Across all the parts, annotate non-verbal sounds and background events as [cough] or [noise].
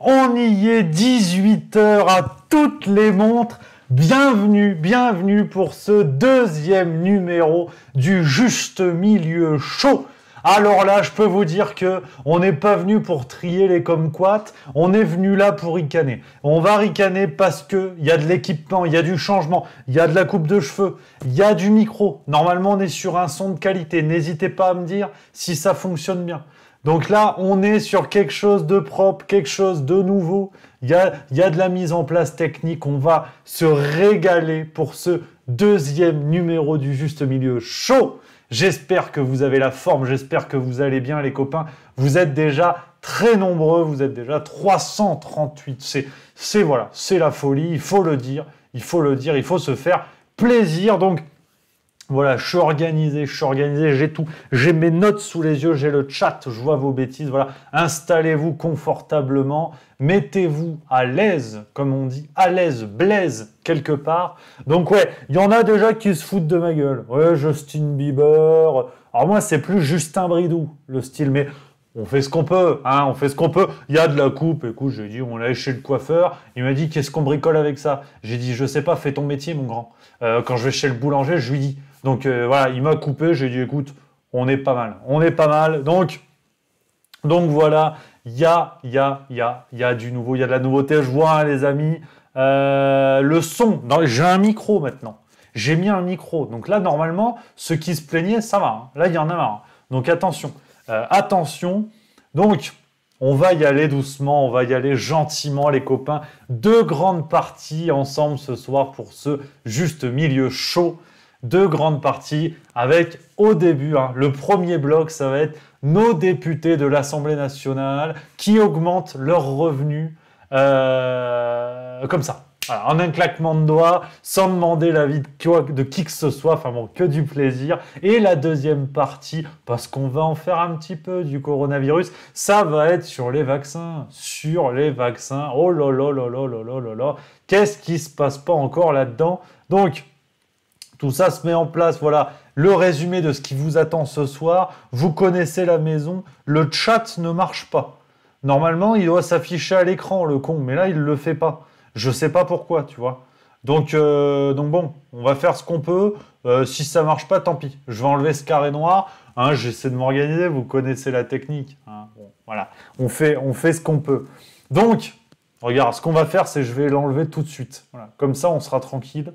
on y est, 18h à toutes les montres. Bienvenue, bienvenue pour ce deuxième numéro du Juste Milieu Chaud. Alors là, je peux vous dire que on n'est pas venu pour trier les comquats, on est venu là pour ricaner. On va ricaner parce que il y a de l'équipement, il y a du changement, il y a de la coupe de cheveux, il y a du micro. Normalement, on est sur un son de qualité. N'hésitez pas à me dire si ça fonctionne bien. Donc là, on est sur quelque chose de propre, quelque chose de nouveau. Il y a, de la mise en place technique. On va se régaler pour ce deuxième numéro du Juste Milieu chaud. J'espère que vous avez la forme, j'espère que vous allez bien les copains. Vous êtes déjà très nombreux, vous êtes déjà 338. C'est, c'est voilà, c'est la folie, il faut le dire, il faut le dire, il faut se faire plaisir. Donc voilà, je suis organisé, je suis organisé, j'ai tout, j'ai mes notes sous les yeux, j'ai le chat, je vois vos bêtises, voilà. Installez-vous confortablement, mettez-vous à l'aise, comme on dit, à l'aise, blaise, quelque part. Donc ouais, il y en a déjà qui se foutent de ma gueule. Ouais, Justin Bieber. Alors moi, c'est plus Justin Bridou, le style, mais on fait ce qu'on peut, hein, on fait ce qu'on peut. Il y a de la coupe, écoute, j'ai dit, on l'a chez le coiffeur. Il m'a dit, qu'est-ce qu'on bricole avec ça J'ai dit, je sais pas, fais ton métier, mon grand. Euh, quand je vais chez le boulanger, je lui dis, donc euh, voilà, il m'a coupé, j'ai dit écoute, on est pas mal, on est pas mal. Donc, donc voilà, il y a, il du nouveau, il y a de la nouveauté, je vois hein, les amis. Euh, le son, j'ai un micro maintenant. J'ai mis un micro. Donc là, normalement, ceux qui se plaignaient, ça va. Hein. Là, il y en a marre. Hein. Donc attention. Euh, attention. Donc, on va y aller doucement, on va y aller gentiment, les copains. Deux grandes parties ensemble ce soir pour ce juste milieu chaud deux grandes parties avec au début, hein, le premier bloc, ça va être nos députés de l'Assemblée nationale qui augmentent leurs revenus euh, comme ça. en un claquement de doigts, sans demander l'avis de, de, qui que ce soit, enfin bon, que du plaisir. Et la deuxième partie, parce qu'on va en faire un petit peu du coronavirus, ça va être sur les vaccins. Sur les vaccins. Oh là là là là là là là là. Qu'est-ce qui se passe pas encore là-dedans Donc, tout ça se met en place. Voilà le résumé de ce qui vous attend ce soir. Vous connaissez la maison. Le chat ne marche pas. Normalement, il doit s'afficher à l'écran, le con, mais là, il ne le fait pas. Je ne sais pas pourquoi, tu vois. Donc, euh, donc bon, on va faire ce qu'on peut. Euh, si ça marche pas, tant pis. Je vais enlever ce carré noir. Hein, j'essaie de m'organiser. Vous connaissez la technique. Hein. voilà, on fait, on fait ce qu'on peut. Donc, regarde, ce qu'on va faire, c'est je vais l'enlever tout de suite. Comme ça, on sera tranquille.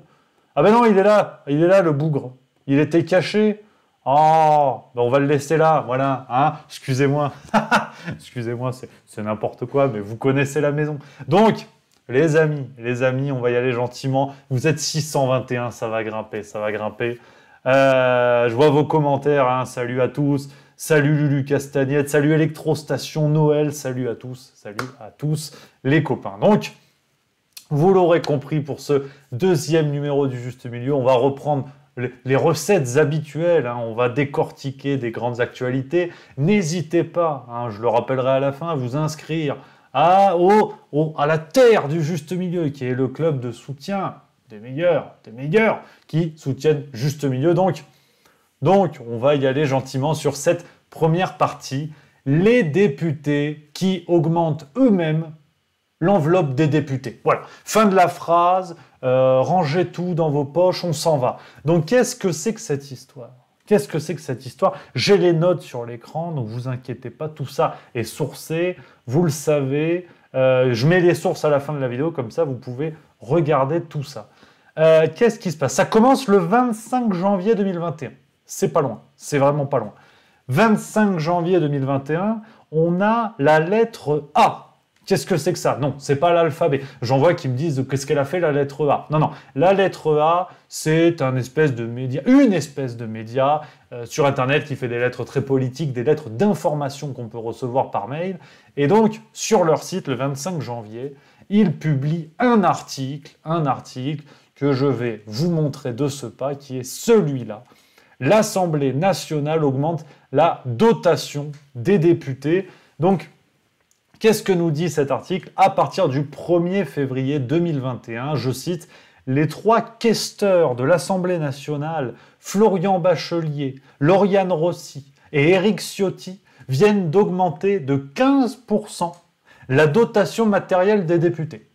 Ah ben non, il est là, il est là le bougre. Il était caché. Oh, ben on va le laisser là, voilà. Hein Excusez-moi. [laughs] Excusez-moi, c'est n'importe quoi, mais vous connaissez la maison. Donc, les amis, les amis, on va y aller gentiment. Vous êtes 621, ça va grimper, ça va grimper. Euh, je vois vos commentaires, hein. salut à tous. Salut Lulu Castagnette, salut Electrostation Noël, salut à tous, salut à tous les copains. Donc, vous l'aurez compris pour ce deuxième numéro du Juste Milieu, on va reprendre les recettes habituelles, hein. on va décortiquer des grandes actualités. N'hésitez pas, hein, je le rappellerai à la fin, à vous inscrire à, à la terre du Juste Milieu, qui est le club de soutien des meilleurs, des meilleurs, qui soutiennent Juste Milieu. Donc, donc on va y aller gentiment sur cette première partie. Les députés qui augmentent eux-mêmes l'enveloppe des députés. Voilà, fin de la phrase, euh, rangez tout dans vos poches, on s'en va. Donc qu'est-ce que c'est que cette histoire Qu'est-ce que c'est que cette histoire J'ai les notes sur l'écran, donc vous inquiétez pas, tout ça est sourcé, vous le savez. Euh, je mets les sources à la fin de la vidéo, comme ça vous pouvez regarder tout ça. Euh, qu'est-ce qui se passe Ça commence le 25 janvier 2021. C'est pas loin, c'est vraiment pas loin. 25 janvier 2021, on a la lettre A Qu'est-ce que c'est que ça Non, c'est pas l'alphabet. J'en vois qui me disent qu'est-ce qu'elle a fait la lettre A. Non, non, la lettre A, c'est un espèce de média, une espèce de média euh, sur Internet qui fait des lettres très politiques, des lettres d'information qu'on peut recevoir par mail. Et donc, sur leur site, le 25 janvier, ils publient un article, un article que je vais vous montrer de ce pas, qui est celui-là. L'Assemblée nationale augmente la dotation des députés. Donc, Qu'est-ce que nous dit cet article À partir du 1er février 2021, je cite, les trois questeurs de l'Assemblée nationale, Florian Bachelier, Lauriane Rossi et Éric Ciotti, viennent d'augmenter de 15% la dotation matérielle des députés.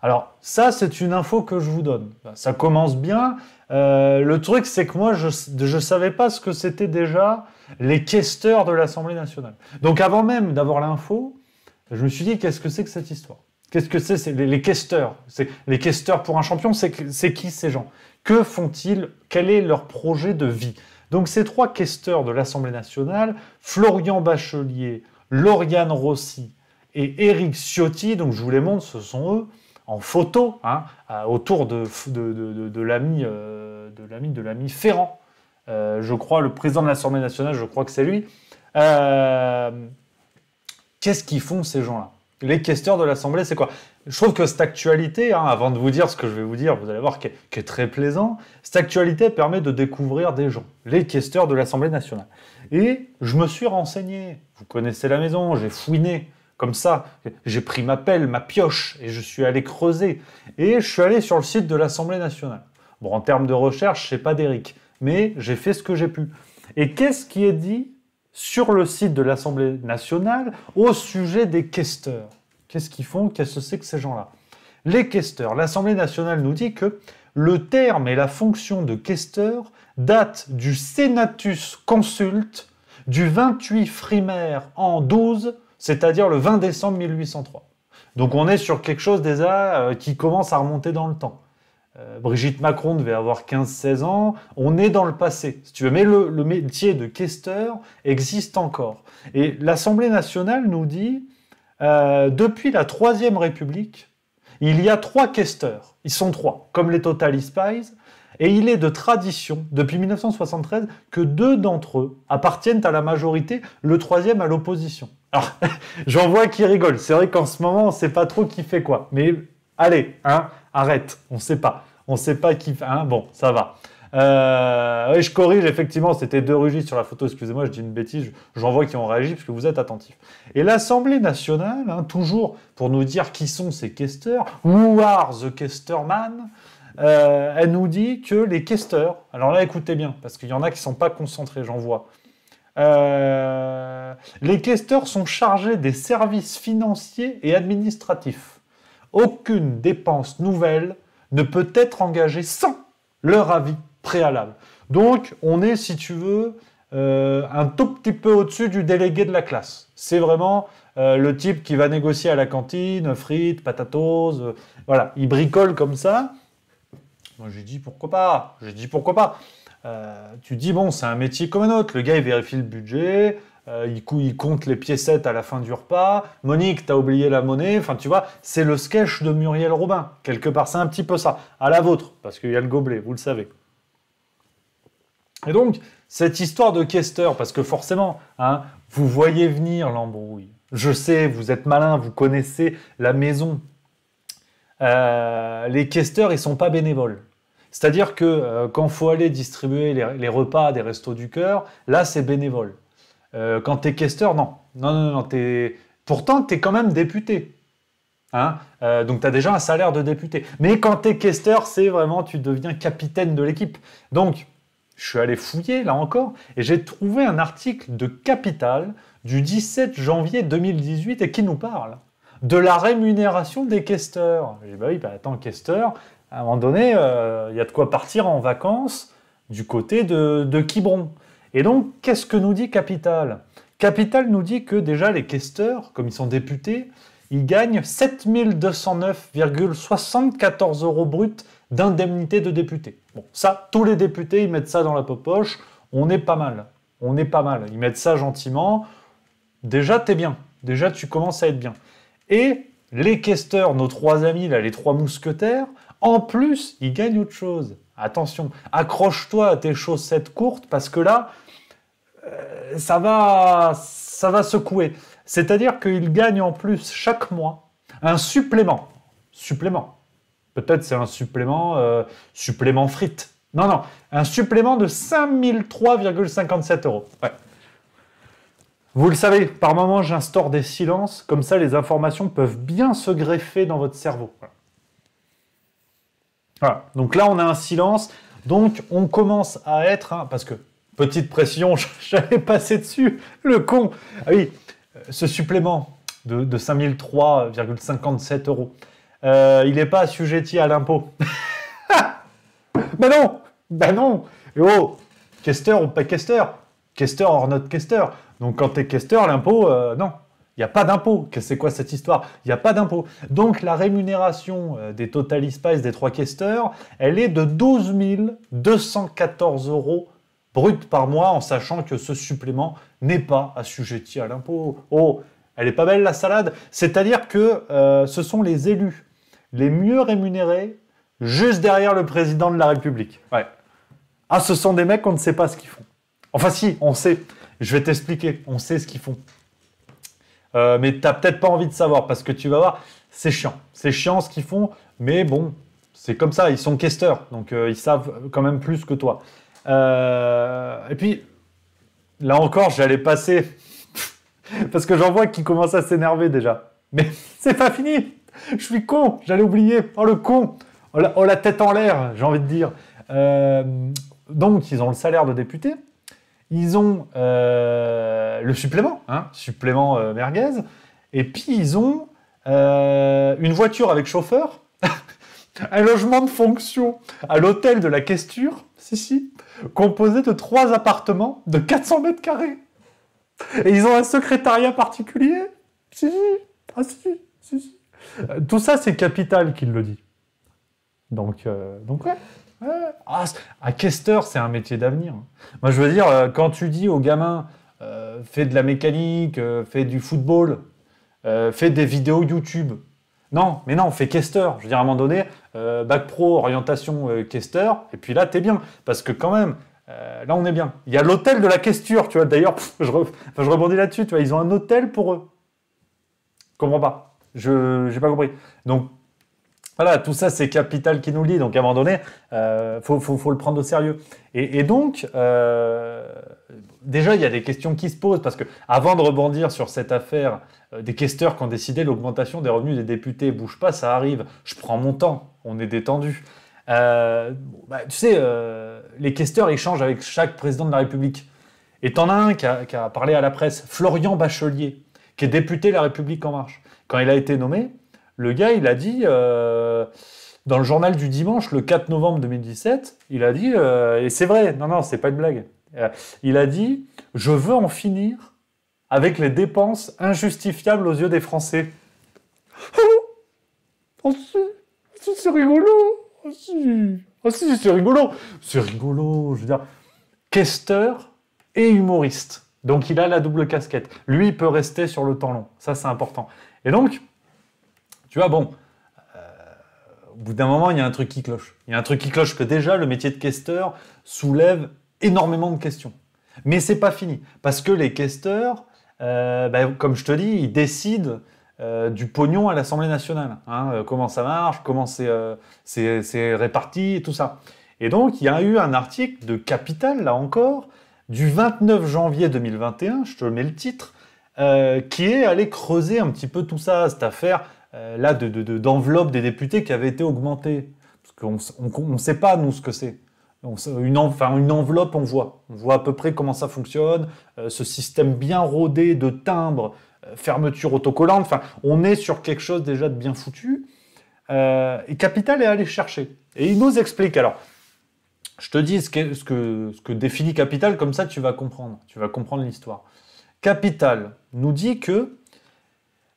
Alors ça, c'est une info que je vous donne. Ça commence bien. Euh, le truc, c'est que moi, je ne savais pas ce que c'était déjà les questeurs de l'Assemblée nationale. Donc avant même d'avoir l'info, je me suis dit, qu'est-ce que c'est que cette histoire Qu'est-ce que c'est les, les questeurs Les questeurs pour un champion, c'est qui ces gens Que font-ils Quel est leur projet de vie Donc ces trois questeurs de l'Assemblée nationale, Florian Bachelier, Lauriane Rossi et Éric Ciotti, donc je vous les montre, ce sont eux, en photo, autour de, l'ami de l'ami Ferrand. Euh, je crois, le président de l'Assemblée nationale, je crois que c'est lui. Euh, Qu'est-ce qu'ils font ces gens-là Les questeurs de l'Assemblée, c'est quoi Je trouve que cette actualité, hein, avant de vous dire ce que je vais vous dire, vous allez voir qu'elle est, très plaisant, cette actualité permet de découvrir des gens, les questeurs de l'Assemblée nationale. Et je me suis renseigné, vous connaissez la maison, j'ai fouiné comme ça, j'ai pris ma pelle, ma pioche, et je suis allé creuser. Et je suis allé sur le site de l'Assemblée nationale. Bon, en termes de recherche, c'est pas d'Eric, mais j'ai fait ce que j'ai pu. Et qu'est-ce qui est dit sur le site de l'Assemblée nationale au sujet des questeurs. Qu'est-ce qu'ils font Qu'est-ce que c'est que ces gens-là Les questeurs. L'Assemblée nationale nous dit que le terme et la fonction de questeur datent du Senatus Consulte du 28 frimaire en 12, c'est-à-dire le 20 décembre 1803. Donc on est sur quelque chose déjà euh, qui commence à remonter dans le temps. Euh, Brigitte Macron devait avoir 15-16 ans. On est dans le passé, si tu veux. Mais le, métier de questeur existe encore. Et l'Assemblée nationale nous dit, euh, depuis la Troisième République, il y a trois questeurs. Ils sont trois, comme les Total Spies. Et il est de tradition, depuis 1973, que deux d'entre eux appartiennent à la majorité, le troisième à l'opposition. Alors, [laughs] j'en vois qui rigolent. C'est vrai qu'en ce moment, on sait pas trop qui fait quoi. Mais allez, hein, arrête, on ne sait pas. On ne sait pas qui. Hein, bon, ça va. Euh, je corrige, effectivement, c'était deux rugis sur la photo, excusez-moi, je dis une bêtise, j'en vois qui ont réagi parce que vous êtes attentifs. Et l'Assemblée nationale, hein, toujours pour nous dire qui sont ces questeurs, who are the questerman, euh, elle nous dit que les questeurs, alors là écoutez bien, parce qu'il y en a qui ne sont pas concentrés, j'en vois, euh, les questeurs sont chargés des services financiers et administratifs. Aucune dépense nouvelle ne peut être engagé sans leur avis préalable. Donc, on est, si tu veux, euh, un tout petit peu au-dessus du délégué de la classe. C'est vraiment euh, le type qui va négocier à la cantine, frites, patatos, euh, voilà, il bricole comme ça. Moi, j'ai dit pourquoi pas, j'ai dit pourquoi pas. tu dis, bon, c'est un métier comme un autre, le gars il vérifie le budget, euh, il, compte les piécettes à la fin du repas. Monique, t'as oublié la monnaie. Enfin, tu vois, c'est le sketch de Muriel Robin. Quelque part, c'est un petit peu ça. À la vôtre, parce qu'il y a le gobelet, vous le savez. Et donc, cette histoire de Kester, parce que forcément, hein, vous voyez venir l'embrouille. Je sais, vous êtes malin, vous connaissez la maison. Euh, les questeurs, ils sont pas bénévoles. C'est-à-dire que euh, quand faut aller distribuer les, les repas des restos du cœur, là, c'est bénévole. Euh, quand t'es questeur, non. Non, non, non. Es... Pourtant, quand même député. Hein euh, donc tu as déjà un salaire de député. Mais quand tu es questeur, c'est vraiment, tu deviens capitaine de l'équipe. Donc, je suis allé fouiller là encore et j'ai trouvé un article de Capital du 17 janvier 2018 et qui nous parle de la rémunération des questeurs. J'ai dit, bah oui, bah attends, questeur, à un moment donné, euh, il y a de quoi partir en vacances du côté de, de et donc, qu'est-ce que nous dit Capital Capital nous dit que déjà les questeurs, comme ils sont députés, ils gagnent 7209,74 euros bruts d'indemnité de députés. Bon, ça, tous les députés, ils mettent ça dans la poche. On est pas mal. On est pas mal. Ils mettent ça gentiment. Déjà, t'es bien. Déjà, tu commences à être bien. Et les questeurs, nos trois amis, là, les trois mousquetaires, en plus, ils gagnent autre chose. Attention, accroche-toi à tes chaussettes courtes parce que là, euh, ça, va, ça va secouer. C'est-à-dire qu'il gagne en plus chaque mois un supplément. Supplément. Peut-être c'est un supplément, euh, supplément frites. Non, non, un supplément de 5003,57 euros. Vous le savez, par moments j'instaure des silences, comme ça les informations peuvent bien se greffer dans votre cerveau. Voilà. Donc là, on a un silence. Donc on commence à être, parce que petite pression, [laughs] j'avais passé dessus, le con. Ah oui, euh, ce supplément de, de 5003,57 euros, euh, il n'est pas assujetti à l'impôt. [laughs] Bah non, ben non. oh, caster ou pas caster, caster or not caster. Donc quand t'es caster, l'impôt, euh, non. Il n'y a pas d'impôt. C'est quoi cette histoire Il n'y a pas d'impôt. Donc la rémunération euh, des Total Spice des trois questeurs, elle est de 12 214 euros brut par mois, en sachant que ce supplément n'est pas assujetti à l'impôt. Oh, elle est pas belle la salade C'est-à-dire que euh, ce sont les élus les mieux rémunérés, juste derrière le président de la République. Ouais. Ah, ce sont des mecs, on ne sait pas ce qu'ils font. Enfin si, on sait. Je vais t'expliquer, on sait ce qu'ils font. Euh, mais t'as peut-être pas envie de savoir parce que tu vas voir, c'est chiant. C'est chiant ce qu'ils font, mais bon, c'est comme ça. Ils sont questeurs, donc euh, ils savent quand même plus que toi. Euh, et puis, là encore, j'allais passer [laughs] parce que j'en vois qu'ils commencent à s'énerver déjà. Mais [laughs] c'est pas fini. Je suis con. J'allais oublier. Oh le con. Oh, la, oh, la tête en l'air. J'ai envie de dire. donc ils ont le salaire de député ils ont euh, le supplément, hein, supplément euh, merguez. Et puis, ils ont euh, une voiture avec chauffeur, [laughs] un logement de fonction à l'hôtel de la Questure, si, si, composé de trois appartements de 400 mètres carrés. Et ils ont un secrétariat particulier. Si, si, ah, si, si, si. Tout ça, c'est Capital qu'il le dit. Donc, donc ouais. Un Ah, à caisseur, c'est un métier d'avenir. Hein. Moi, je veux dire, euh, quand tu dis aux gamins, euh, fais de la mécanique, euh, fais du football, fais des vidéos YouTube. Non, mais non, fais caisseur. Je veux dire, à un moment donné, bac pro, orientation caisseur, et puis là, t'es bien. Parce que quand même, là, on est bien. Il y a l'hôtel de la questure, tu vois. D'ailleurs, [laughs] je, je rebondis là-dessus, tu vois. Ils ont un hôtel pour eux. Je comprends pas. Je n'ai pas compris. Donc, voilà, tout ça, c'est Capital qui nous le Donc, à un moment donné, il euh, faut, le prendre au sérieux. Et, donc, euh, déjà, il y a des questions qui se posent. Parce que, avant de rebondir sur cette affaire, euh, des questeurs qui ont décidé l'augmentation des revenus des députés, bouge pas, ça arrive. Je prends mon temps, on est détendu. Bah, tu sais, les questeurs échangent avec chaque président de la République. Et t'en as un qui a, qui a parlé à la presse, Florian Bachelier, qui est député de La République En Marche. Quand il a été nommé, le gars, il a dit, euh, dans le journal du dimanche, le 4 novembre 2017, il a dit, euh, et c'est vrai, non, non, c'est pas une blague, euh, il a dit, je veux en finir avec les dépenses injustifiables aux yeux des Français. [laughs] oh, c'est rigolo. Oh, oh, c'est rigolo. C'est rigolo, je veux dire. Questeur et humoriste. Donc il a la double casquette. Lui, il peut rester sur le temps long. Ça, c'est important. Et donc, tu vois, bon, euh, au bout d'un moment, il y a un truc qui cloche. Il y a un truc qui cloche que déjà, le métier de caisseur soulève énormément de questions. Mais c'est pas fini, parce que les caisseurs, euh, ben, comme je te dis, ils décident euh, du pognon à l'Assemblée nationale. Hein, comment ça marche, comment c'est réparti, tout ça. Et donc, il y a eu un article de Capital, là encore, du 29 janvier 2021, je te mets le titre, qui est allé creuser un petit peu tout ça, cette affaire euh, là, d'enveloppe de, des députés qui avait été augmentée. Parce qu'on ne sait pas, nous, ce que c'est. Une, une enveloppe, on voit. On voit à peu près comment ça fonctionne, euh, ce système bien rodé de timbres, euh, fermeture autocollante. Enfin, on est sur quelque chose déjà de bien foutu. et Capital est allé chercher. Et il nous explique. Alors, je te dis ce que, ce ce que définit Capital, comme ça tu vas comprendre. Tu vas comprendre l'histoire. Capital nous dit que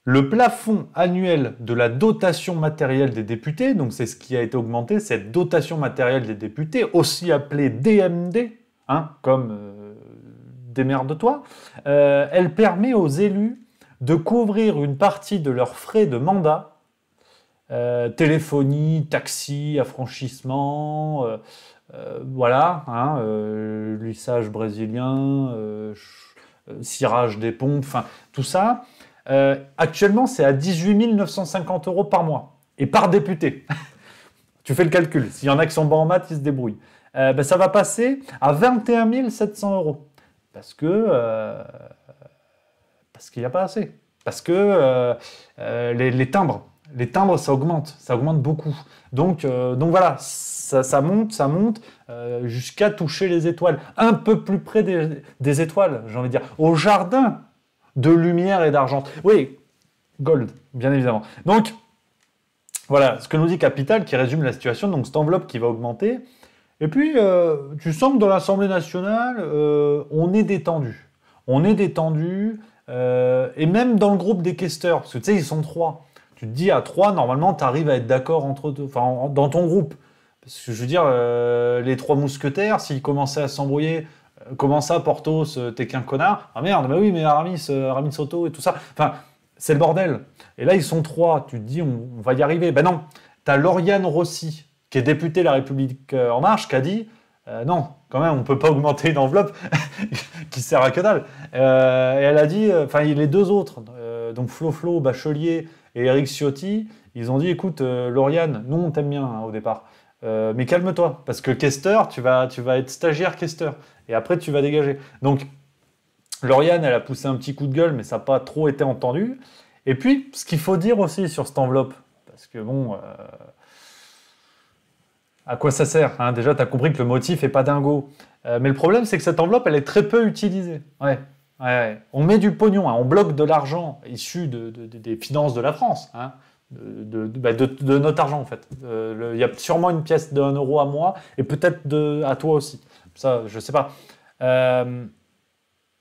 le plafond annuel de la dotation matérielle des députés, donc c'est ce qui a été augmenté, cette dotation matérielle des députés, aussi appelée DMD, hein, comme euh, des de toi, euh, elle permet aux élus de couvrir une partie de leurs frais de mandat, euh, téléphonie, taxi, affranchissement, voilà, hein, lissage brésilien, cirage des pompes, enfin tout ça. Euh, actuellement, c'est à 18 950 euros par mois et par député. [laughs] tu fais le calcul. S'il y en a qui sont bas en maths, ils se débrouillent. Euh, ben, ça va passer à 21 700 euros. Parce que. Euh, parce qu'il n'y a pas assez. Parce que les, timbres, les timbres, ça augmente. Ça augmente beaucoup. Donc, donc voilà, ça, monte, ça monte, jusqu'à toucher les étoiles. Un peu plus près des, des étoiles, j'ai envie de dire. Au jardin, de lumière et d'argent. Oui, gold, bien évidemment. Donc, voilà ce que nous dit Capital qui résume la situation. Donc, cette enveloppe qui va augmenter. Et puis, euh, tu sens que dans l'Assemblée nationale, euh, on est détendu. On est détendu. Euh, et même dans le groupe des questeurs, parce que tu sais, ils sont trois. Tu te dis à trois, normalement, tu arrives à être d'accord entre deux, enfin, dans ton groupe. Parce que je veux dire, les trois mousquetaires, s'ils commençaient à s'embrouiller comment ça, Portos, euh, t'es qu'un connard Ah merde, bah oui, mais Aramis, euh, Aramis Soto et tout ça. Enfin, c'est le bordel. Et là, ils sont trois. Tu te dis, on, va y arriver. Ben non. T'as Lauriane Rossi, qui est députée de La République euh, En Marche, qui a dit non, quand même, on peut pas augmenter une enveloppe [laughs] qui sert à que dalle. et elle a dit, enfin, les deux autres, donc Flo Flo, Bachelier et Eric Ciotti, ils ont dit écoute, Lauriane, nous on t'aime bien hein, au départ. Euh, mais calme-toi, parce que Kester, tu vas, tu vas être stagiaire Kester, et après tu vas dégager. Donc, Lauriane, elle a poussé un petit coup de gueule, mais ça n'a pas trop été entendu. Et puis, ce qu'il faut dire aussi sur cette enveloppe, parce que bon, euh, à quoi ça sert hein Déjà, tu as compris que le motif n'est pas dingo. Euh, mais le problème, c'est que cette enveloppe, elle est très peu utilisée. On met du pognon, hein, on bloque de l'argent issu des finances de la France. Hein. Bah, de, notre argent en fait. Euh, il y a sûrement une pièce d'un euro à moi et peut-être à toi aussi. Ça, je sais pas. Euh,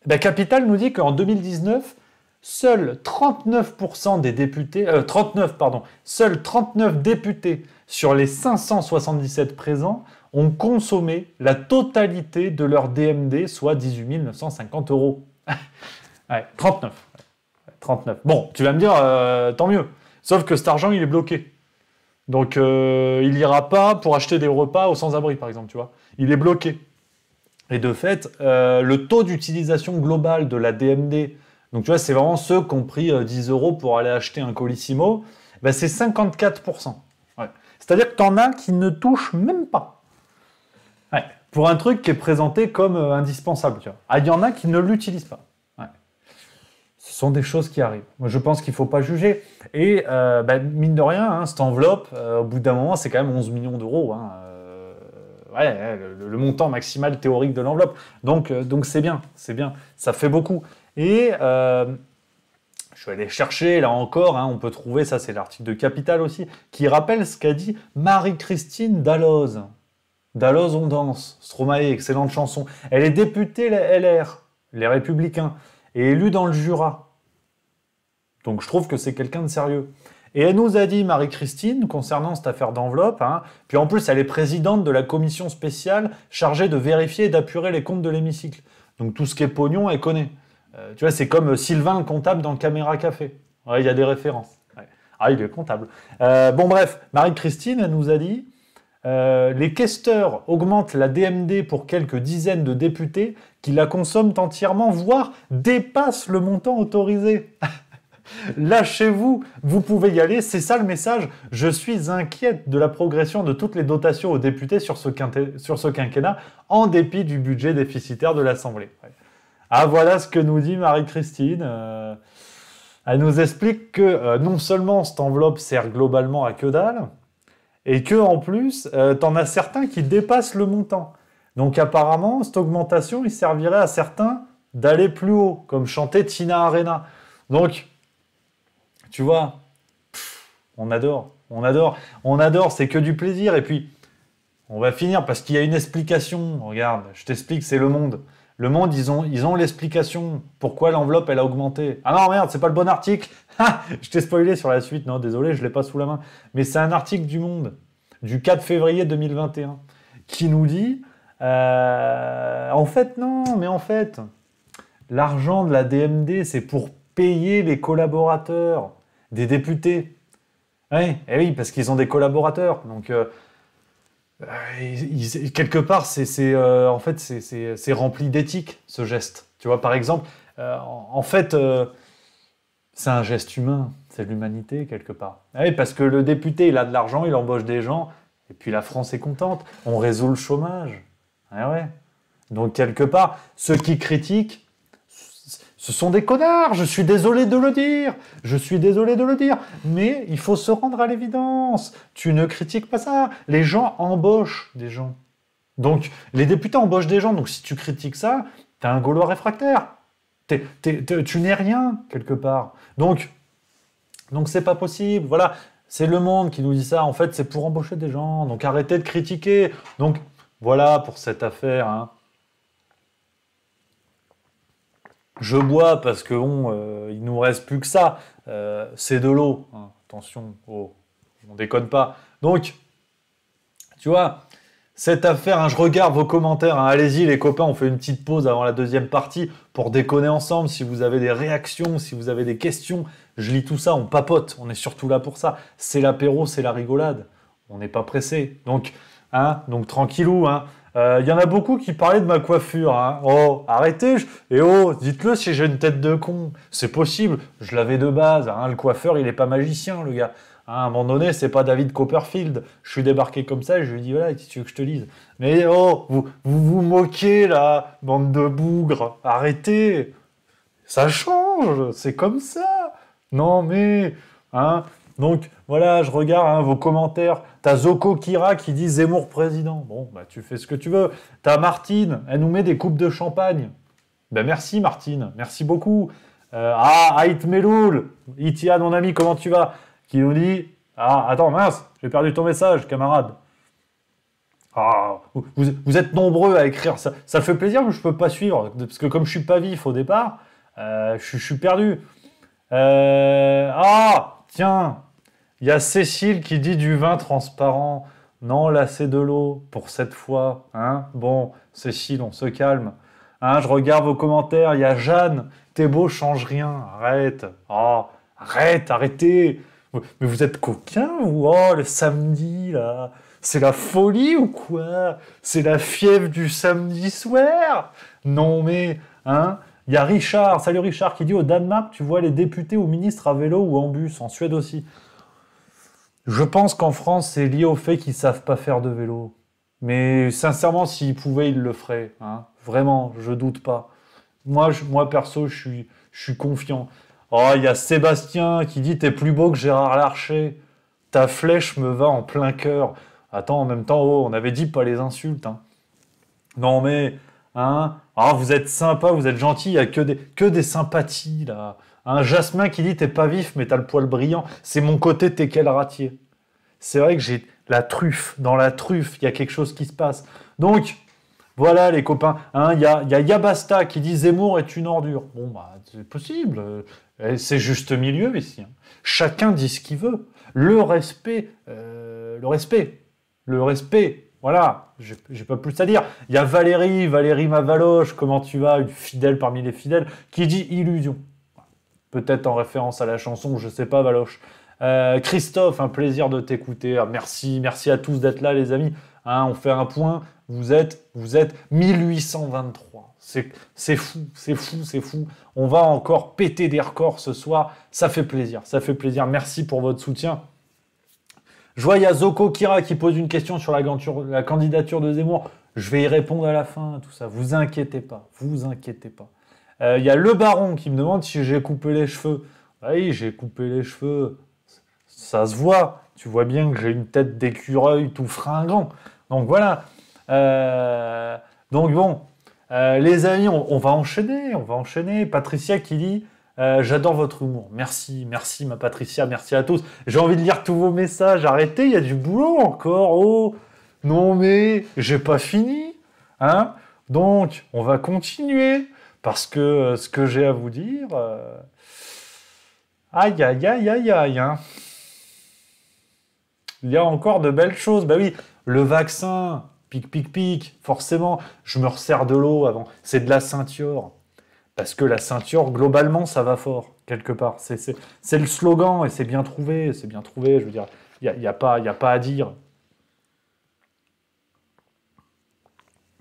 bah, Capital nous dit qu'en 2019, seuls 39% des députés, 39 euh, pardon, seuls 39 députés sur les 577 présents ont consommé la totalité de leur DMD, soit 18 950 euros. [laughs] ouais, 39. 39. Bon, tu vas me dire, tant mieux. Sauf que cet argent, il est bloqué. Donc, euh, il n'ira pas pour acheter des repas aux sans-abri, par exemple, tu vois. Il est bloqué. Et de fait, euh, le taux d'utilisation global de la DMD, donc tu vois, c'est vraiment ceux qui ont pris 10 euh, euros pour aller acheter un colissimo, ben, c'est 54%. C'est-à-dire que tu en as qui ne touchent même pas. Pour un truc qui est présenté comme indispensable. Ah, il y en a qui ne l'utilisent pas sont des choses qui arrivent. Moi, je pense qu'il faut pas juger. Et euh, bah, mine de rien, hein, cette enveloppe, euh, au bout d'un moment, c'est quand même 11 millions d'euros. Hein. Euh, le, montant maximal théorique de l'enveloppe. Donc, donc c'est bien, c'est bien. Ça fait beaucoup. Et je vais aller chercher, là encore, hein, on peut trouver, ça c'est l'article de Capital aussi, qui rappelle ce qu'a dit Marie-Christine Dalloz. Dalloz, on danse. Stromae, excellente chanson. Elle est députée LR, les Républicains, et élue dans le Jura. Donc je trouve que c'est quelqu'un de sérieux. Et elle nous a dit, Marie-Christine, concernant cette affaire d'enveloppe, hein, puis en plus elle est présidente de la commission spéciale chargée de vérifier et d'apurer les comptes de l'hémicycle. Donc tout ce qui est pognon, elle connaît. Euh, tu vois, c'est comme euh, Sylvain le comptable dans le Caméra Café. Il y a des références. Ah, il est comptable. Euh, bon bref, Marie-Christine, elle nous a dit, les questeurs augmentent la DMD pour quelques dizaines de députés qui la consomment entièrement, voire dépassent le montant autorisé. [laughs] Lâchez-vous, vous pouvez y aller, c'est ça le message. Je suis inquiète de la progression de toutes les dotations aux députés sur ce, quinquennat, en dépit du budget déficitaire de l'Assemblée. Ah voilà ce que nous dit Marie-Christine. Euh, elle nous explique que euh, non seulement cette enveloppe sert globalement à que dalle, et que en plus, euh, t'en as certains qui dépassent le montant. Donc apparemment, cette augmentation, il servirait à certains d'aller plus haut, comme chantait Tina Arena. Donc tu vois, on adore, on adore, on adore, c'est que du plaisir. Et puis, on va finir parce qu'il y a une explication. Regarde, je t'explique, c'est le monde. Le monde, ils ont, ils ont l'explication. Pourquoi l'enveloppe, elle a augmenté Ah non, merde, c'est pas le bon article. [laughs] Ah, je t'ai spoilé sur la suite. Non, désolé, je l'ai pas sous la main. Mais c'est un article du Monde du 4 février 2021 qui nous dit euh, en fait non, mais en fait l'argent de la DMD c'est pour payer les collaborateurs des députés. Eh oui, parce qu'ils ont des collaborateurs. Donc, euh, euh, quelque part, c'est euh, en fait, c'est rempli d'éthique, ce geste. Tu vois, par exemple, en, fait, c'est un geste humain, c'est l'humanité, quelque part. Eh oui, parce que le député, il a de l'argent, il embauche des gens, et puis la France est contente. On résout le chômage. Eh ouais, Donc, quelque part, ceux qui critiquent, ce sont des connards, je suis désolé de le dire, je suis désolé de le dire, mais il faut se rendre à l'évidence. Tu ne critiques pas ça. Les gens embauchent des gens. Donc, les députés embauchent des gens, donc si tu critiques ça, t'es un Gaulois réfractaire. tu n'es rien, quelque part. Donc, donc c'est pas possible. Voilà, c'est le monde qui nous dit ça. En fait, c'est pour embaucher des gens. Donc, arrêtez de critiquer. Donc, voilà pour cette affaire. Hein. Je bois parce que bon, euh, il nous reste plus que ça. Euh, c'est de l'eau. Hein, attention, oh, on déconne pas. Donc, tu vois, cette affaire, hein, je regarde vos commentaires. Hein. Allez-y, les copains, on fait une petite pause avant la deuxième partie pour déconner ensemble. Si vous avez des réactions, si vous avez des questions, je lis tout ça, on papote. On est surtout là pour ça. C'est l'apéro, c'est la rigolade. On n'est pas pressé. Donc, donc tranquillou. Euh, il y en a beaucoup qui parlaient de ma coiffure. Hein. Oh, arrêtez Et oh, dites-le si j'ai une tête de con. C'est possible, je l'avais de base. Hein. Le coiffeur, il n'est pas magicien, le gars. Hein, à un moment donné, c'est pas David Copperfield. Je suis débarqué comme ça et je lui dis voilà, tu veux que je te lise. Mais oh, vous vous, vous moquez là, bande de bougres. Arrêtez. Ça change, c'est comme ça. Non mais, hein, donc voilà, je regarde hein, vos commentaires. T'as Zoko Kira qui dit Zemmour président. Bon, bah tu fais ce que tu veux. T'as Martine, elle nous met des coupes de champagne. Ben merci Martine, merci beaucoup. Euh, ah, Aït Meloul, Itia, mon ami, comment tu vas Qui nous dit Ah, attends, mince, j'ai perdu ton message, camarade. Ah, vous, êtes nombreux à écrire, ça, ça fait plaisir, mais je peux pas suivre, parce que comme je suis pas vif au départ, euh, je, suis perdu. Euh, ah, tiens, il y a Cécile qui dit du vin transparent. Non, là, c'est de l'eau pour cette fois. Hein bon, Cécile, on se calme. Hein, je regarde vos commentaires. Il y a Jeanne. T'es beau, change rien. Arrête. Oh, arrête, arrêtez. Mais vous êtes coquin ou oh, le samedi, là C'est la folie ou quoi C'est la fièvre du samedi soir Non, mais, hein il y a Richard, salut Richard, qui dit au Danemark, tu vois les députés ou ministres à vélo ou en bus, en Suède aussi. Je pense qu'en France, c'est lié au fait qu'ils savent pas faire de vélo. Mais sincèrement, s'ils pouvaient, ils le feraient. Hein. Vraiment, je doute pas. Moi, moi perso, je suis, confiant. Oh, il y a Sébastien qui dit T'es plus beau que Gérard Larcher. Ta flèche me va en plein cœur. Attends, en même temps, oh, on avait dit pas les insultes. Hein. Non, mais, hein, ah, vous êtes sympa, vous êtes gentil, il n'y a que des, que des sympathies là. Un jasmin qui dit T'es pas vif, mais t'as le poil brillant. C'est mon côté, t'es quel ratier. C'est vrai que j'ai la truffe. Dans la truffe, il y a quelque chose qui se passe. Donc, voilà les copains. Hein, il y, a, y, a, Yabasta qui dit Zemmour est une ordure. Bon, bah, c'est possible. Euh, c'est juste milieu ici. Hein. Chacun dit ce qu'il veut. Le respect, euh, le respect, le respect. Voilà, j'ai pas plus à dire. Il y a Valérie, Valérie Mavaloche, comment tu vas, une fidèle parmi les fidèles, qui dit illusion peut-être en référence à la chanson, je sais pas, Valoche. Euh, Christophe, un plaisir de t'écouter. Ah, merci, merci à tous d'être là, les amis. Hein, on fait un point. Vous êtes, vous êtes 1823. C'est fou, c'est fou, c'est fou. On va encore péter des records ce soir. Ça fait plaisir, ça fait plaisir. Merci pour votre soutien. Je vois, il y a Zoko Kira qui pose une question sur la, la candidature de Zemmour. Je vais y répondre à la fin, tout ça. Vous inquiétez pas, vous inquiétez pas. Euh, il y a le baron qui me demande si j'ai coupé les cheveux. Oui, j'ai coupé les cheveux. Ça se voit. Tu vois bien que j'ai une tête d'écureuil tout fringant. Donc voilà. Euh, donc bon, euh, les amis, on, va enchaîner. On va enchaîner. Patricia qui dit J'adore votre humour. Merci, merci ma Patricia, merci à tous. J'ai envie de lire tous vos messages. Arrêtez, il y a du boulot encore. Oh, non mais j'ai pas fini. Hein Donc, on va continuer. Parce que ce que j'ai à vous dire. Aïe, aïe, aïe, aïe, aïe. Il y a encore de belles choses. Bah oui, le vaccin, pic, pic, pic, forcément, je me resserre de l'eau avant. C'est de la ceinture. Parce que la ceinture, globalement, ça va fort, quelque part. C'est le slogan et c'est bien trouvé. C'est bien trouvé, je veux dire. Il n'y a, y a, a pas à dire.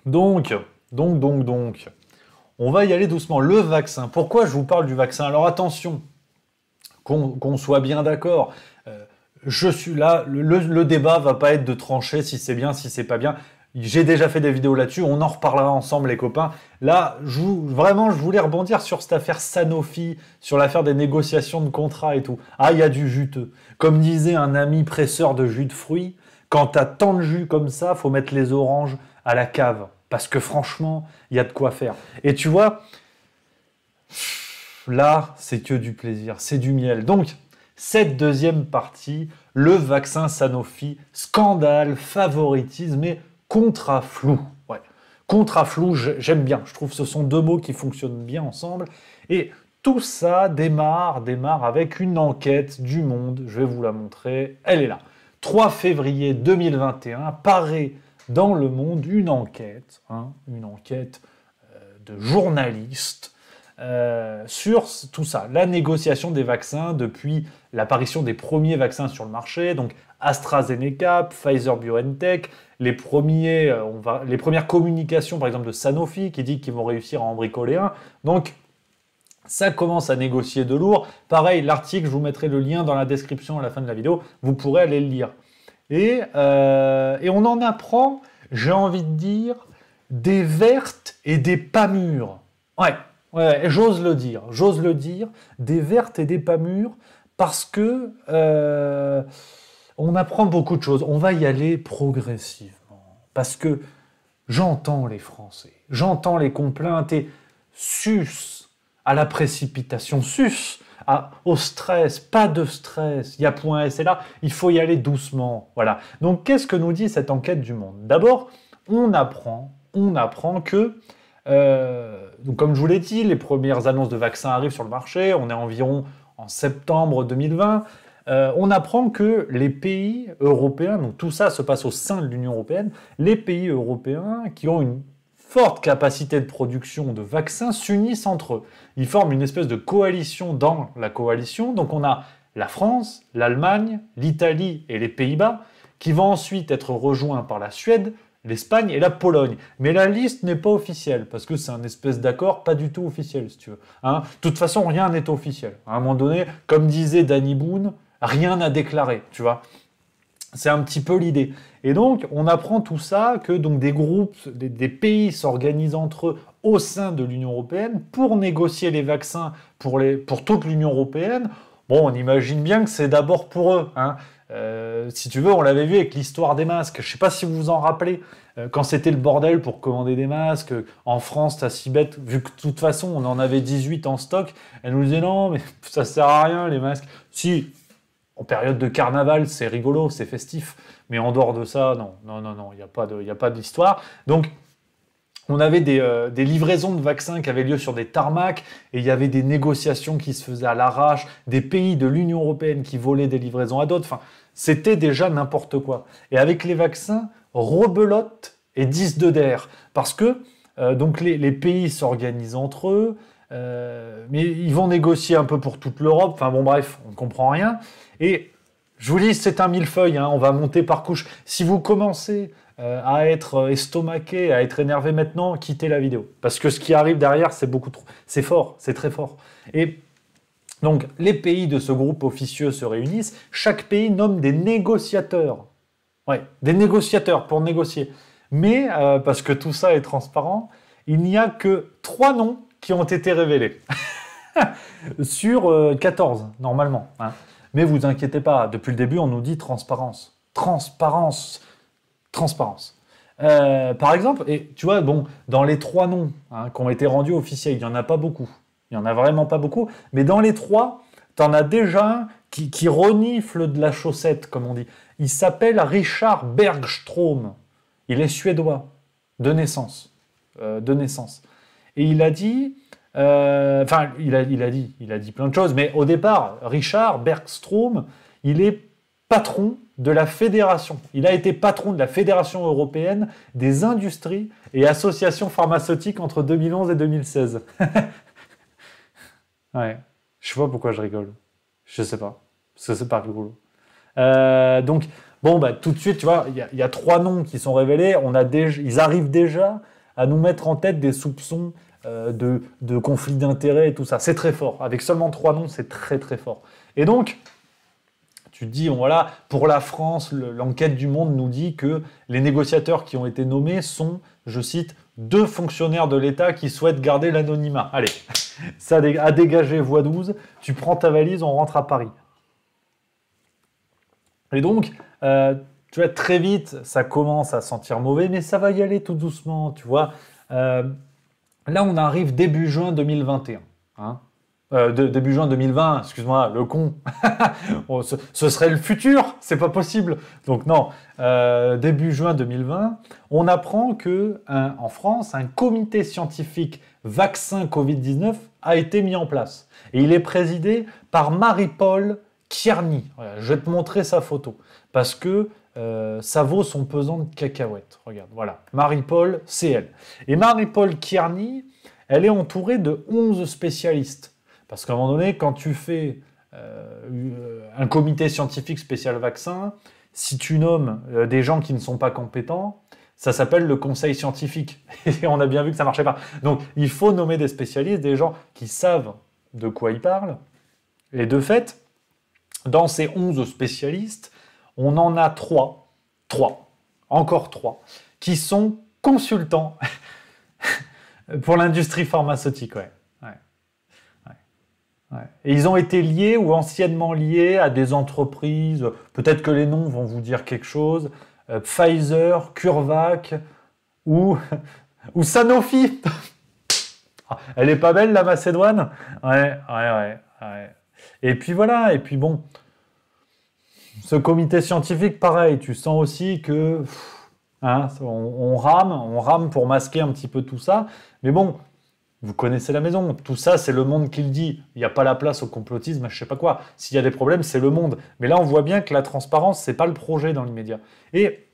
Donc, donc, donc, donc. On va y aller doucement. Le vaccin. Pourquoi je vous parle du vaccin Alors attention, qu'on soit bien d'accord. Euh, je suis là. Le, le, débat va pas être de trancher si c'est bien, si c'est pas bien. J'ai déjà fait des vidéos là-dessus. On en reparlera ensemble, les copains. Là, vraiment, je voulais rebondir sur cette affaire Sanofi, sur l'affaire des négociations de contrats et tout. Ah, il y a du juteux. Comme disait un ami presseur de jus de fruits, quand as tant de jus comme ça, faut mettre les oranges à la cave. Parce que franchement, il y a de quoi faire. Et tu vois, là, c'est que du plaisir, c'est du miel. Donc, cette deuxième partie, le vaccin Sanofi, scandale, favoritisme et contrat flou. Ouais. flou, j'aime bien. Je trouve que ce sont deux mots qui fonctionnent bien ensemble. Et tout ça démarre, démarre avec une enquête du Monde. Je vais vous la montrer. Elle est là. 3 février 2021, paré dans le monde une enquête, hein, une enquête euh, de journalistes euh, sur tout ça. La négociation des vaccins depuis l'apparition des premiers vaccins sur le marché, donc AstraZeneca, Pfizer BioNTech, les, premiers, euh, les premières communications par exemple de Sanofi qui dit qu'ils vont réussir à en bricoler un. Donc ça commence à négocier de lourd. Pareil, l'article, je vous mettrai le lien dans la description à la fin de la vidéo, vous pourrez aller le lire. Euh, et, on en apprend, j'ai envie de dire, des vertes et des pas mûres. Ouais, j'ose le dire, j'ose le dire, des vertes et des pas mûres, parce que euh, on apprend beaucoup de choses. On va y aller progressivement, parce que j'entends les Français, j'entends les complaintes et sus à la précipitation, sus au stress, pas de stress, il y a point S et là, il faut y aller doucement. Voilà. Donc qu'est-ce que nous dit cette enquête du monde D'abord, on apprend, on apprend que euh, donc comme je vous l'ai dit, les premières annonces de vaccins arrivent sur le marché, on est environ en septembre 2020. Euh, on apprend que les pays européens, donc tout ça se passe au sein de l'Union européenne, les pays européens qui ont une fortes capacités de production de vaccins s'unissent entre eux. Ils forment une espèce de coalition dans la coalition. Donc on a la France, l'Allemagne, l'Italie et les Pays-Bas, qui vont ensuite être rejoints par la Suède, l'Espagne et la Pologne. Mais la liste n'est pas officielle, parce que c'est un espèce d'accord pas du tout officiel, si tu veux. Hein. De toute façon, rien n'est officiel. À un moment donné, comme disait Danny Boone, rien n'a déclaré, tu vois. C'est un petit peu l'idée. Et donc, on apprend tout ça, que donc des groupes, des, pays s'organisent entre eux au sein de l'Union européenne pour négocier les vaccins pour, les, pour toute l'Union européenne. Bon, on imagine bien que c'est d'abord pour eux. Hein. Euh, si tu veux, on l'avait vu avec l'histoire des masques. Je ne sais pas si vous vous en rappelez, euh, quand c'était le bordel pour commander des masques, euh, en France, si bête, vu que de toute façon, on en avait 18 en stock, elle nous disait non, mais ça sert à rien les masques. Si, en période de carnaval, c'est rigolo, c'est festif. Mais en dehors de ça, non, non, non, non, il n'y a pas d'histoire. Donc, on avait des, euh, des, livraisons de vaccins qui avaient lieu sur des tarmacs et il y avait des négociations qui se faisaient à l'arrache, des pays de l'Union européenne qui volaient des livraisons à d'autres. Enfin, c'était déjà n'importe quoi. Et avec les vaccins, rebelote et 10 de d'air. Parce que euh, donc les, les pays s'organisent entre eux, euh, mais ils vont négocier un peu pour toute l'Europe. Enfin bon, bref, on ne comprend rien. Et je vous dis, c'est un millefeuille, hein. on va monter par couche. Si vous commencez euh, à être euh, estomaqué, à être énervé maintenant, quittez la vidéo. Parce que ce qui arrive derrière, c'est beaucoup trop. C'est fort, c'est très fort. Et donc, les pays de ce groupe officieux se réunissent. Chaque pays nomme des négociateurs. Ouais, des négociateurs pour négocier. Mais, euh, parce que tout ça est transparent, il n'y a que trois noms qui ont été révélés. [laughs] Sur 14, normalement. Hein. Mais vous inquiétez pas, depuis le début, on nous dit transparence. Transparence. Transparence. Euh, par exemple, et tu vois, bon, dans les trois noms hein, qui ont été rendus officiels, il n'y en a pas beaucoup. Il n'y en a vraiment pas beaucoup. Mais dans les trois, tu en as déjà un qui, renifle de la chaussette, comme on dit. Il s'appelle Richard Bergstrom. Il est suédois de naissance. Euh, de naissance. Et il a dit euh, enfin, il a, il, a dit, il a dit plein de choses, mais au départ, Richard Bergstrom, il est patron de la fédération. Il a été patron de la Fédération européenne des industries et associations pharmaceutiques entre 2011 et 2016. [laughs] ouais, je sais pas pourquoi je rigole. Je sais pas. Parce que c'est pas rigolo. Euh, donc, bon, bah, tout de suite, tu vois, il y, y, a trois noms qui sont révélés. On a ils arrivent déjà à nous mettre en tête des soupçons euh, de, conflits d'intérêts et tout ça. C'est très fort. Avec seulement trois noms, c'est très très fort. Et donc, tu te dis, voilà, pour la France, l'enquête du Monde nous dit que les négociateurs qui ont été nommés sont, je cite, deux fonctionnaires de l'État qui souhaitent garder l'anonymat. Allez, [laughs] ça a dégagé voie 12, tu prends ta valise, on rentre à Paris. Et donc, euh, tu vois, très vite, ça commence à sentir mauvais, mais ça va y aller tout doucement, tu vois. Euh, Là, on arrive début juin 2021. Hein. Euh, début juin 2020, excuse-moi, le con. [laughs] ce, serait le futur, c'est pas possible. Donc non, euh, début juin 2020, on apprend que en France, un comité scientifique vaccin Covid-19 a été mis en place. Et il est présidé par Marie-Paul Kierny. je vais te montrer sa photo parce que euh, ça vaut son pesant de cacahuètes. Regarde, voilà. Marie-Paul, c'est elle. Et Marie-Paul Kierney, elle est entourée de 11 spécialistes. Parce qu'à un moment donné, quand tu fais euh, un comité scientifique spécial vaccin, si tu nommes euh, des gens qui ne sont pas compétents, ça s'appelle le conseil scientifique. [laughs] Et on a bien vu que ça marchait pas. Donc il faut nommer des spécialistes, des gens qui savent de quoi ils parlent. Et de fait, dans ces 11 spécialistes, on en a trois, trois, encore trois, qui sont consultants [laughs] pour l'industrie pharmaceutique. Ouais. Et ils ont été liés ou anciennement liés à des entreprises, peut-être que les noms vont vous dire quelque chose, euh, Pfizer, Curvac ou, [laughs] ou Sanofi. [laughs] Ah, elle est pas belle la Macédoine ouais, ouais, ouais, Et puis voilà, et puis bon, ce comité scientifique, pareil, tu sens aussi que hein, on, rame, on rame pour masquer un petit peu tout ça. Mais bon, vous connaissez la maison. Tout ça, c'est le monde qui le dit. Il n'y a pas la place au complotisme, je ne sais pas quoi. S'il y a des problèmes, c'est le monde. Mais là, on voit bien que la transparence, n'est pas le projet dans l'immédiat. Et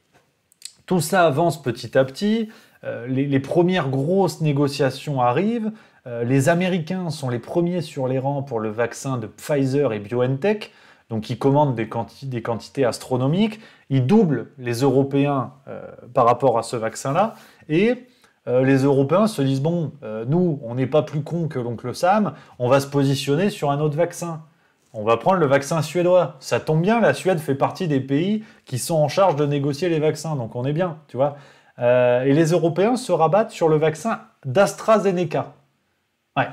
tout ça avance petit à petit. Euh, les, premières grosses négociations arrivent. Euh, les Américains sont les premiers sur les rangs pour le vaccin de Pfizer et BioNTech. Donc ils commandent des, des quantités astronomiques, ils doublent les Européens euh, par rapport à ce vaccin-là, et euh, les Européens se disent, bon, euh, nous, on n'est pas plus cons que l'oncle Sam, on va se positionner sur un autre vaccin. On va prendre le vaccin suédois. Ça tombe bien, la Suède fait partie des pays qui sont en charge de négocier les vaccins, donc on est bien, tu vois. et les Européens se rabattent sur le vaccin d'AstraZeneca. Ouais,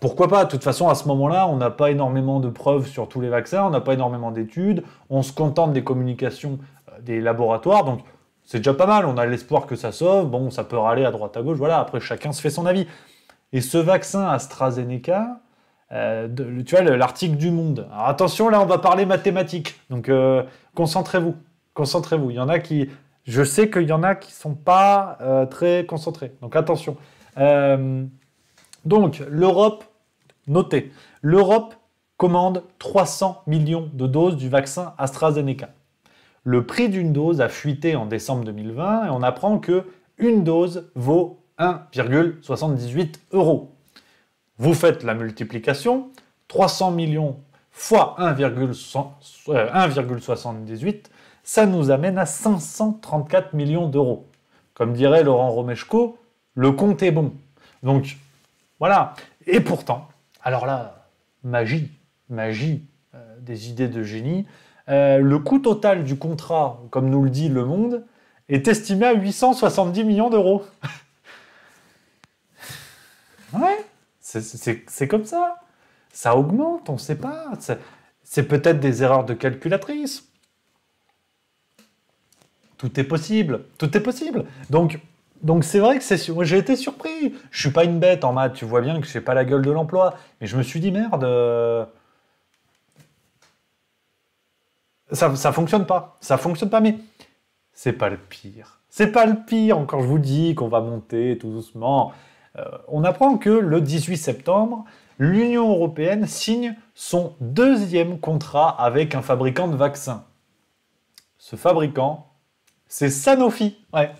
pourquoi pas De toute façon, à ce moment-là, on n'a pas énormément de preuves sur tous les vaccins, on n'a pas énormément d'études, on se contente des communications euh, des laboratoires, donc c'est déjà pas mal, on a l'espoir que ça sauve, bon, ça peut râler à droite à gauche, voilà, après chacun se fait son avis. Et ce vaccin AstraZeneca, euh, tu vois, l'article du Monde. Alors attention, là, on va parler mathématiques, donc euh, concentrez-vous, concentrez-vous. Il y en a qui... Je sais qu'il y en a qui sont pas très concentrés, donc attention. Donc l'Europe, notez, l'Europe commande 300 millions de doses du vaccin AstraZeneca. Le prix d'une dose a fuité en décembre 2020 et on apprend que une dose vaut 1,78 euros. Vous faites la multiplication, 300 millions fois 1,78, ça nous amène à 534 millions d'euros. Comme dirait Laurent Romeshko, le compte est bon. Donc voilà. Et pourtant, alors là, magie, magie euh, des idées de génie, euh, le coût total du contrat, comme nous le dit Le Monde, est estimé à 870 millions d'euros. [laughs] ouais, c'est comme ça. Ça augmente, on ne sait pas. C'est peut-être des erreurs de calculatrice. Tout est possible, tout est possible. Donc, donc c'est vrai que c'est j'ai été surpris. Je suis pas une bête en maths, tu vois bien que j'ai pas la gueule de l'emploi, mais je me suis dit merde. Euh, ça, ça fonctionne pas, ça fonctionne pas, mais c'est pas le pire. C'est pas le pire, encore je vous dis qu'on va monter tout doucement. Euh, on apprend que le 18 septembre, l'Union européenne signe son deuxième contrat avec un fabricant de vaccins. Ce fabricant, c'est Sanofi. Ouais,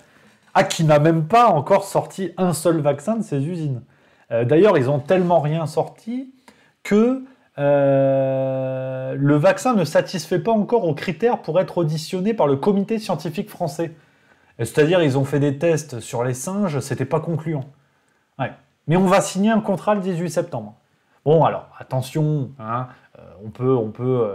ah, qui n'a même pas encore sorti un seul vaccin de ses usines. Euh, d'ailleurs, ils ont tellement rien sorti que euh, le vaccin ne satisfait pas encore aux critères pour être auditionné par le comité scientifique français. C'est-à-dire, ils ont fait des tests sur les singes, c'était pas concluant. Mais on va signer un contrat le 18 septembre. Bon, alors, attention, hein, euh, on, peut, on, peut,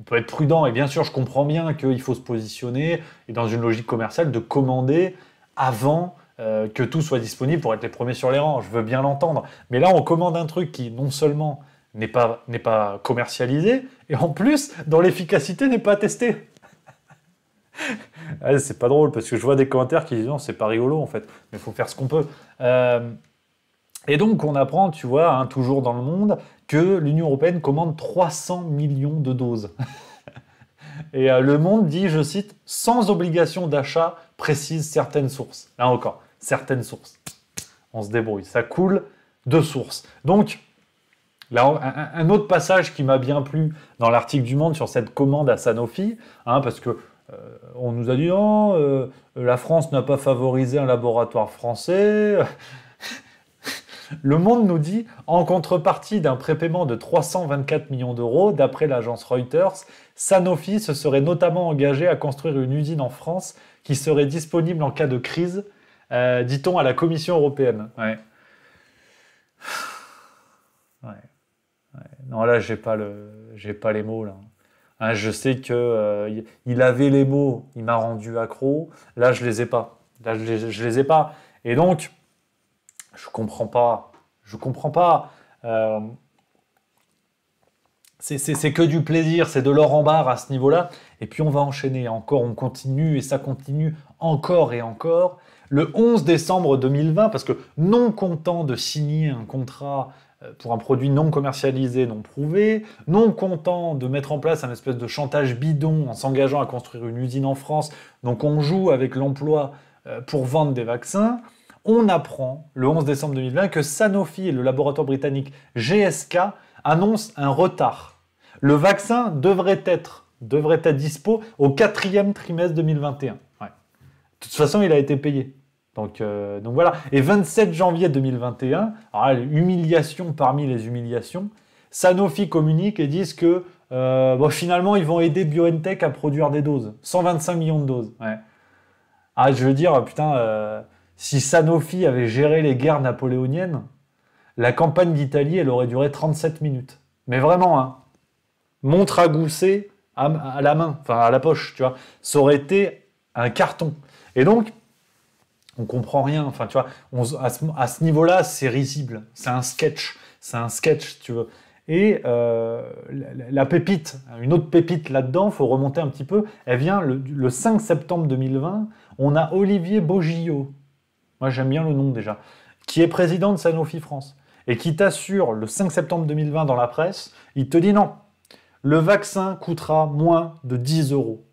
on peut être prudent, et bien sûr, je comprends bien qu'il faut se positionner, et dans une logique commerciale, de commander avant euh, que tout soit disponible pour être les premiers sur les rangs. Je veux bien l'entendre. Mais là, on commande un truc qui, non seulement n'est pas, commercialisé, et en plus, dont l'efficacité n'est pas testée. [laughs] Ah, c'est pas drôle, parce que je vois des commentaires qui disent non, c'est pas rigolo en fait, mais il faut faire ce qu'on peut. Euh, et donc, on apprend, tu vois, hein, toujours dans le monde, que l'Union européenne commande 300 millions de doses. [laughs] Et euh, Le Monde dit, je cite, sans obligation d'achat, précise certaines sources. Là encore, certaines sources. On se débrouille. Ça coule de sources. Donc, Là, un autre passage qui m'a bien plu dans l'article du Monde sur cette commande à Sanofi, hein, parce que euh, on nous a dit non, oh, euh, la France n'a pas favorisé un laboratoire français. [laughs] Le Monde nous dit en contrepartie d'un prépaiement de 324 millions d'euros, d'après l'agence Reuters, Sanofi se serait notamment engagé à construire une usine en France qui serait disponible en cas de crise, euh, dit-on à la Commission européenne. [sighs] Ouais. Non, là, j'ai pas le, j'ai pas les mots là. Hein, je sais que euh, il avait les mots, il m'a rendu accro. Là, je les ai pas. Là, je les, je les ai pas. Et donc, je comprends pas. Je comprends pas. Euh, c'est que du plaisir, c'est de l'or en barre à ce niveau-là. Et puis on va enchaîner encore, on continue et ça continue encore et encore. Le 11 décembre 2020, parce que non content de signer un contrat euh, pour un produit non commercialisé, non prouvé, non content de mettre en place un espèce de chantage bidon en s'engageant à construire une usine en France, donc on joue avec l'emploi euh, pour vendre des vaccins, on apprend le 11 décembre 2020 que Sanofi et le laboratoire britannique GSK annoncent un retard le vaccin devrait être, devrait être dispo au quatrième trimestre 2021. De toute façon, il a été payé. Donc, euh, voilà. Et 27 janvier 2021, ah, humiliation parmi les humiliations, Sanofi communique et disent que euh, finalement, ils vont aider BioNTech à produire des doses. 125 millions de doses. Ah, je veux dire, putain, euh, si Sanofi avait géré les guerres napoléoniennes, la campagne d'Italie, elle aurait duré 37 minutes. Mais vraiment, hein montre à gousser à, la main, enfin à la poche, tu vois. Ça aurait été un carton. Et donc, on comprend rien. Enfin, tu vois, à ce, niveau-là, c'est risible. C'est un sketch. C'est un sketch, tu veux. Et euh, la, pépite, une autre pépite là-dedans, faut remonter un petit peu. Elle vient le, 5 septembre 2020. On a Olivier Bogillot. Moi, j'aime bien le nom déjà. Qui est président de Sanofi France et qui t'assure le 5 septembre 2020 dans la presse, il te dit non, le vaccin coûtera moins de 10 euros.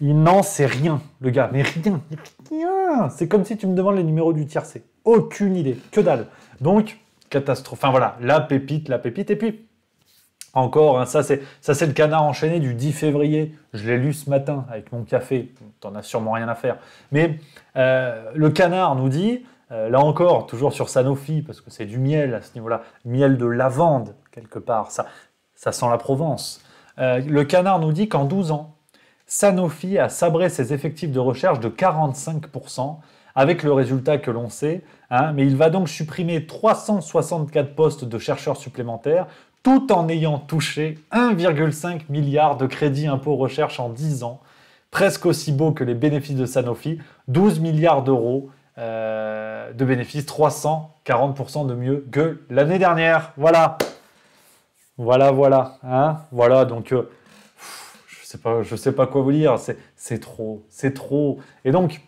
Il n'en sait rien, le gars, mais rien, C'est comme si tu me demandes les numéros du tiercé. Aucune idée, que dalle. Donc, catastrophe. Enfin voilà, la pépite, la pépite. Et puis, encore, hein, ça c'est ça c'est le canard enchaîné du 10 février. Je l'ai lu ce matin avec mon café. T'en as sûrement rien à faire. Mais euh, le canard nous dit euh, là encore, toujours sur Sanofi, parce que c'est du miel à ce niveau-là, miel de lavande, quelque part, ça, ça sent la Provence. Euh, le canard nous dit qu'en 12 ans, Sanofi a sabré ses effectifs de recherche de 45%, avec le résultat que l'on sait, hein, mais il va donc supprimer 364 postes de chercheurs supplémentaires, tout en ayant touché 1,5 milliard de crédits impôts recherche en 10 ans, presque aussi beau que les bénéfices de Sanofi, 12 milliards d'euros, euh, de bénéfices, 340% de mieux que l'année dernière. Voilà. Voilà, voilà. Hein voilà, donc euh, je sais sais pas quoi vous dire. C'est trop, c'est trop. Et donc,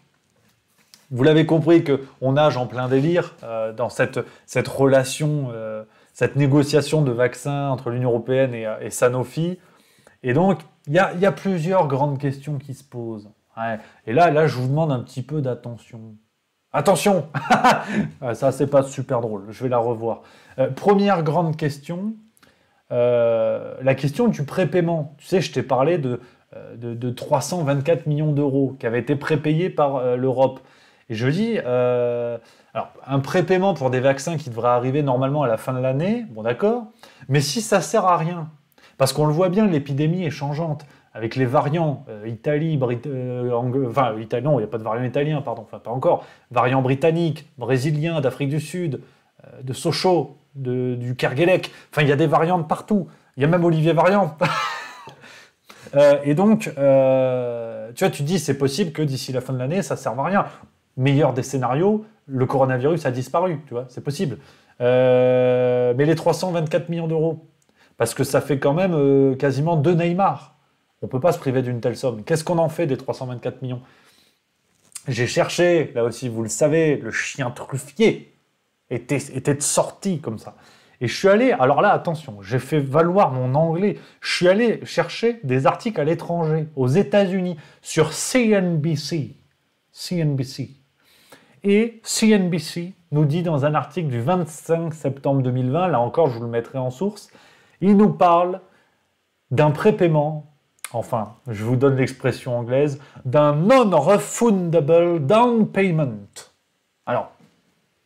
vous l'avez compris qu'on on nage en plein délire euh, dans cette, cette relation, cette négociation de vaccins entre l'Union européenne et, Sanofi. Et donc, il y a, plusieurs grandes questions qui se posent. Et là, là, je vous demande un petit peu d'attention. Attention [laughs] ah, Ça, c'est pas super drôle, je vais la revoir. Euh, première grande question, euh, la question du prépaiement. Tu sais, je t'ai parlé de, 324 euh, millions d'euros qui avaient été prépayés par l'Europe. Et je dis, alors, un prépaiement pour des vaccins qui devraient arriver normalement à la fin de l'année, bon d'accord, mais si ça sert à rien, parce qu'on le voit bien, l'épidémie est changeante avec les variants euh, Italie, euh, enfin non, il n'y a pas de variant italien, pardon, enfin pas encore, variant britannique, brésilien, d'Afrique du Sud, euh, de Sochaux, du Kerguelec, enfin il y a des variantes partout, il y a même Olivier Variant. [laughs] et donc, tu vois, tu dis, c'est possible que d'ici la fin de l'année, ça ne serve à rien. Meilleur des scénarios, le coronavirus a disparu, tu vois, c'est possible. mais les 324 millions d'euros, parce que ça fait quand même quasiment deux Neymar. On ne peut pas se priver d'une telle somme. Qu'est-ce qu'on en fait des 324 millions J'ai cherché, là aussi, vous le savez, le chien truffier était, était sorti comme ça. Et je suis allé, alors là, attention, j'ai fait valoir mon anglais. Je suis allé chercher des articles à l'étranger, aux États-Unis, sur CNBC. CNBC. Et CNBC nous dit dans un article du 25 septembre 2020, là encore, je vous le mettrai en source, il nous parle d'un prépaiement enfin, je vous donne l'expression anglaise, d'un non-refundable down payment. Alors,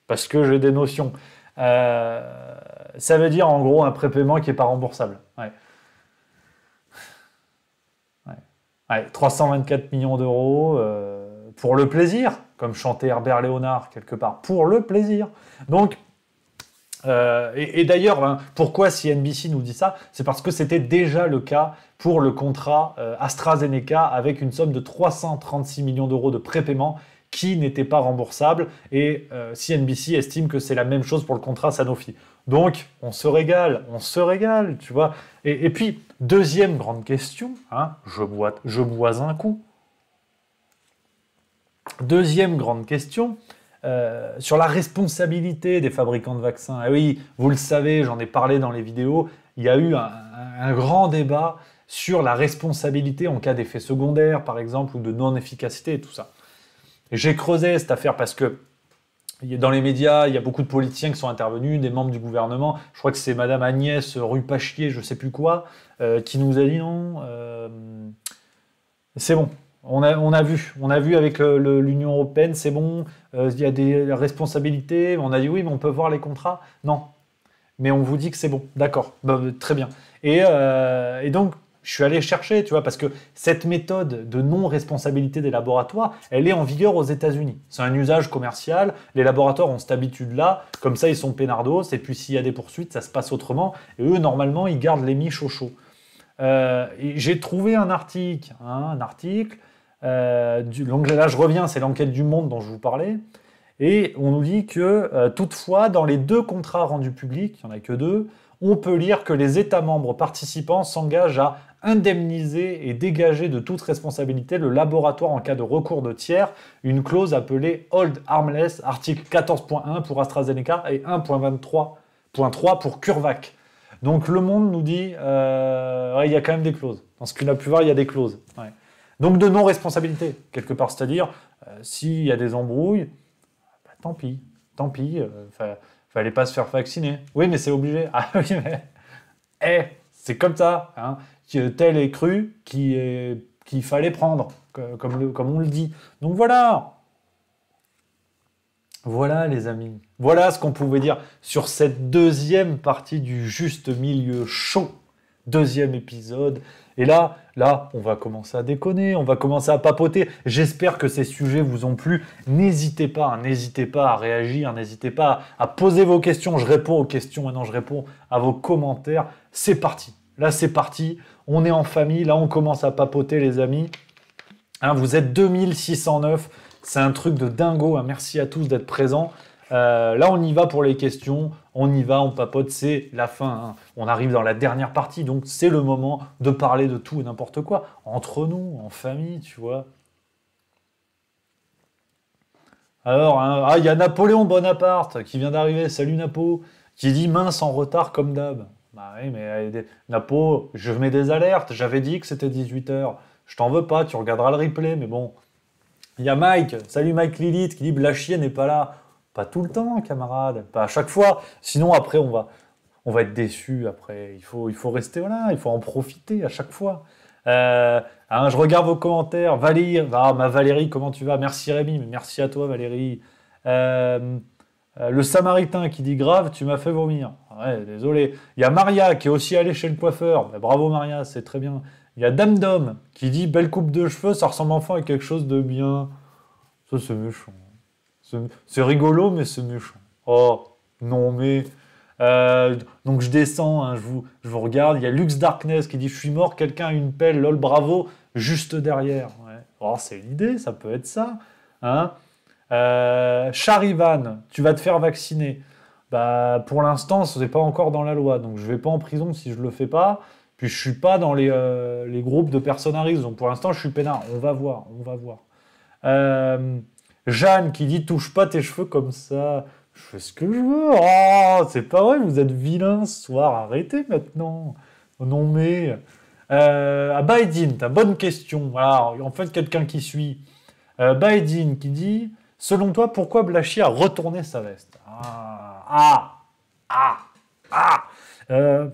parce que j'ai des notions. Euh, ça veut dire en gros un prépaiement qui n'est pas remboursable. Ouais. Ouais. Ouais, 324 millions d'euros euh, pour le plaisir, comme chantait Herbert Léonard quelque part, pour le plaisir. Donc, euh, et, d'ailleurs, hein, pourquoi pourquoi CNBC nous dit ça C'est parce que c'était déjà le cas pour le contrat euh, AstraZeneca avec une somme de 336 millions d'euros de prépaiement qui n'était pas remboursable. Et euh, si CNBC estime que c'est la même chose pour le contrat Sanofi. Donc, on se régale, on se régale, tu vois. Et, puis, deuxième grande question, hein, je bois un coup. Deuxième grande question, euh, sur la responsabilité des fabricants de vaccins. Eh oui, vous le savez, j'en ai parlé dans les vidéos, il y a eu un, grand débat sur la responsabilité en cas d'effet secondaire, par exemple, ou de non-efficacité et tout ça. J'ai creusé cette affaire parce que dans les médias, il y a beaucoup de politiciens qui sont intervenus, des membres du gouvernement. Je crois que c'est Madame Agnès Rupachier, je sais plus quoi, euh, qui nous a dit non, euh, c'est bon, on a, vu, on a vu avec l'Union européenne, c'est bon, euh, il y a des responsabilités. On a dit oui, mais on peut voir les contrats. Non, mais on vous dit que c'est bon. D'accord, bah, très bien. Euh, et, donc, je suis allé chercher, tu vois, parce que cette méthode de non-responsabilité des laboratoires, elle est en vigueur aux États-Unis. C'est un usage commercial. Les laboratoires ont cette habitude-là. Comme ça, ils sont peinardos, Et puis, s'il y a des poursuites, ça se passe autrement. Et eux, normalement, ils gardent les miches au chaud. Euh, j'ai trouvé un article, hein, un article euh, là, je reviens, c'est l'enquête du monde dont je vous parlais. Et on nous dit que, euh, toutefois, dans les deux contrats rendus publics, il n'y en a que deux, on peut lire que les États membres participants s'engagent à indemniser et dégager de toute responsabilité le laboratoire en cas de recours de tiers, une clause appelée Hold Harmless, article 14.1 pour AstraZeneca et 1.23.3 pour CURVAC. Donc le monde nous dit, euh, il y a quand même des clauses. Dans ce qu'il a pu voir, il y a des clauses. Donc de non-responsabilité, quelque part. C'est-à-dire, euh, s'il y a des embrouilles, bah, tant pis, tant pis, euh, fallait pas se faire vacciner. Oui, mais c'est obligé. [laughs] Ah oui, mais... Eh, c'est comme ça. Hein. Tel est cru qu'il est... fallait prendre, comme, comme on le dit. Donc voilà, voilà les amis, voilà ce qu'on pouvait dire sur cette deuxième partie du juste milieu chaud, deuxième épisode. Et là, Là, on va commencer à déconner, on va commencer à papoter. J'espère que ces sujets vous ont plu. N'hésitez pas, hein, n'hésitez pas à réagir, n'hésitez pas à, poser vos questions. Je réponds aux questions, maintenant je réponds à vos commentaires. C'est parti. Là, c'est parti. On est en famille. Là, on commence à papoter, les amis. Hein, vous êtes 2609. C'est un truc de dingo. Hein. Merci à tous d'être présents. Euh, là, on y va pour les questions on y va, on papote, c'est la fin. Hein. On arrive dans la dernière partie, donc c'est le moment de parler de tout et n'importe quoi, entre nous, en famille, tu vois. Alors, hein, ah, il y a Napoléon Bonaparte qui vient d'arriver, salut Napo, qui dit mince en retard comme d'hab. Bah oui, mais euh, Napo, je mets des alertes, j'avais dit que c'était 18h. Je t'en veux pas, tu regarderas le replay, mais bon. Il y a Mike, salut Mike Lilith, qui dit chienne n'est pas là. Pas tout le temps, camarade. Pas à chaque fois. Sinon, après, on va, on va être déçu. Après, il faut, il faut rester là. Il faut en profiter à chaque fois. Euh, hein, je regarde vos commentaires. Valérie, va ah, ma Valérie, comment tu vas Merci Rémi, merci à toi Valérie. Euh, euh, le Samaritain qui dit grave, tu m'as fait vomir. désolé. Il y a Maria qui est aussi allée chez le coiffeur. Bah, bravo Maria, c'est très bien. Il y a Dame Dom qui dit belle coupe de cheveux, ça ressemble enfin à quelque chose de bien. Ça c'est méchant. C'est rigolo, mais c'est méchant. Oh, non, mais. Euh, donc je descends, hein, je, vous, regarde. Il y a Lux Darkness qui dit Je suis mort, quelqu'un a une pelle, lol, bravo, juste derrière. Oh, c'est une idée, ça peut être ça. Hein euh, Charivan, tu vas te faire vacciner. Bah, pour l'instant, ce n'est pas encore dans la loi, donc je ne vais pas en prison si je ne le fais pas. Puis je ne suis pas dans les, euh, groupes de personnes donc pour l'instant, je suis peinard. On va voir, on va voir. Jeanne qui dit touche pas tes cheveux comme ça. Je fais ce que je veux. Oh, c'est pas vrai, vous êtes vilain ce soir. Arrêtez maintenant. Oh non mais. Euh, à Biden, ta bonne question. Alors, en fait, quelqu'un qui suit. Euh, Biden qui dit Selon toi, pourquoi Blachier a retourné sa veste Ah Ah Ah, ah. Euh,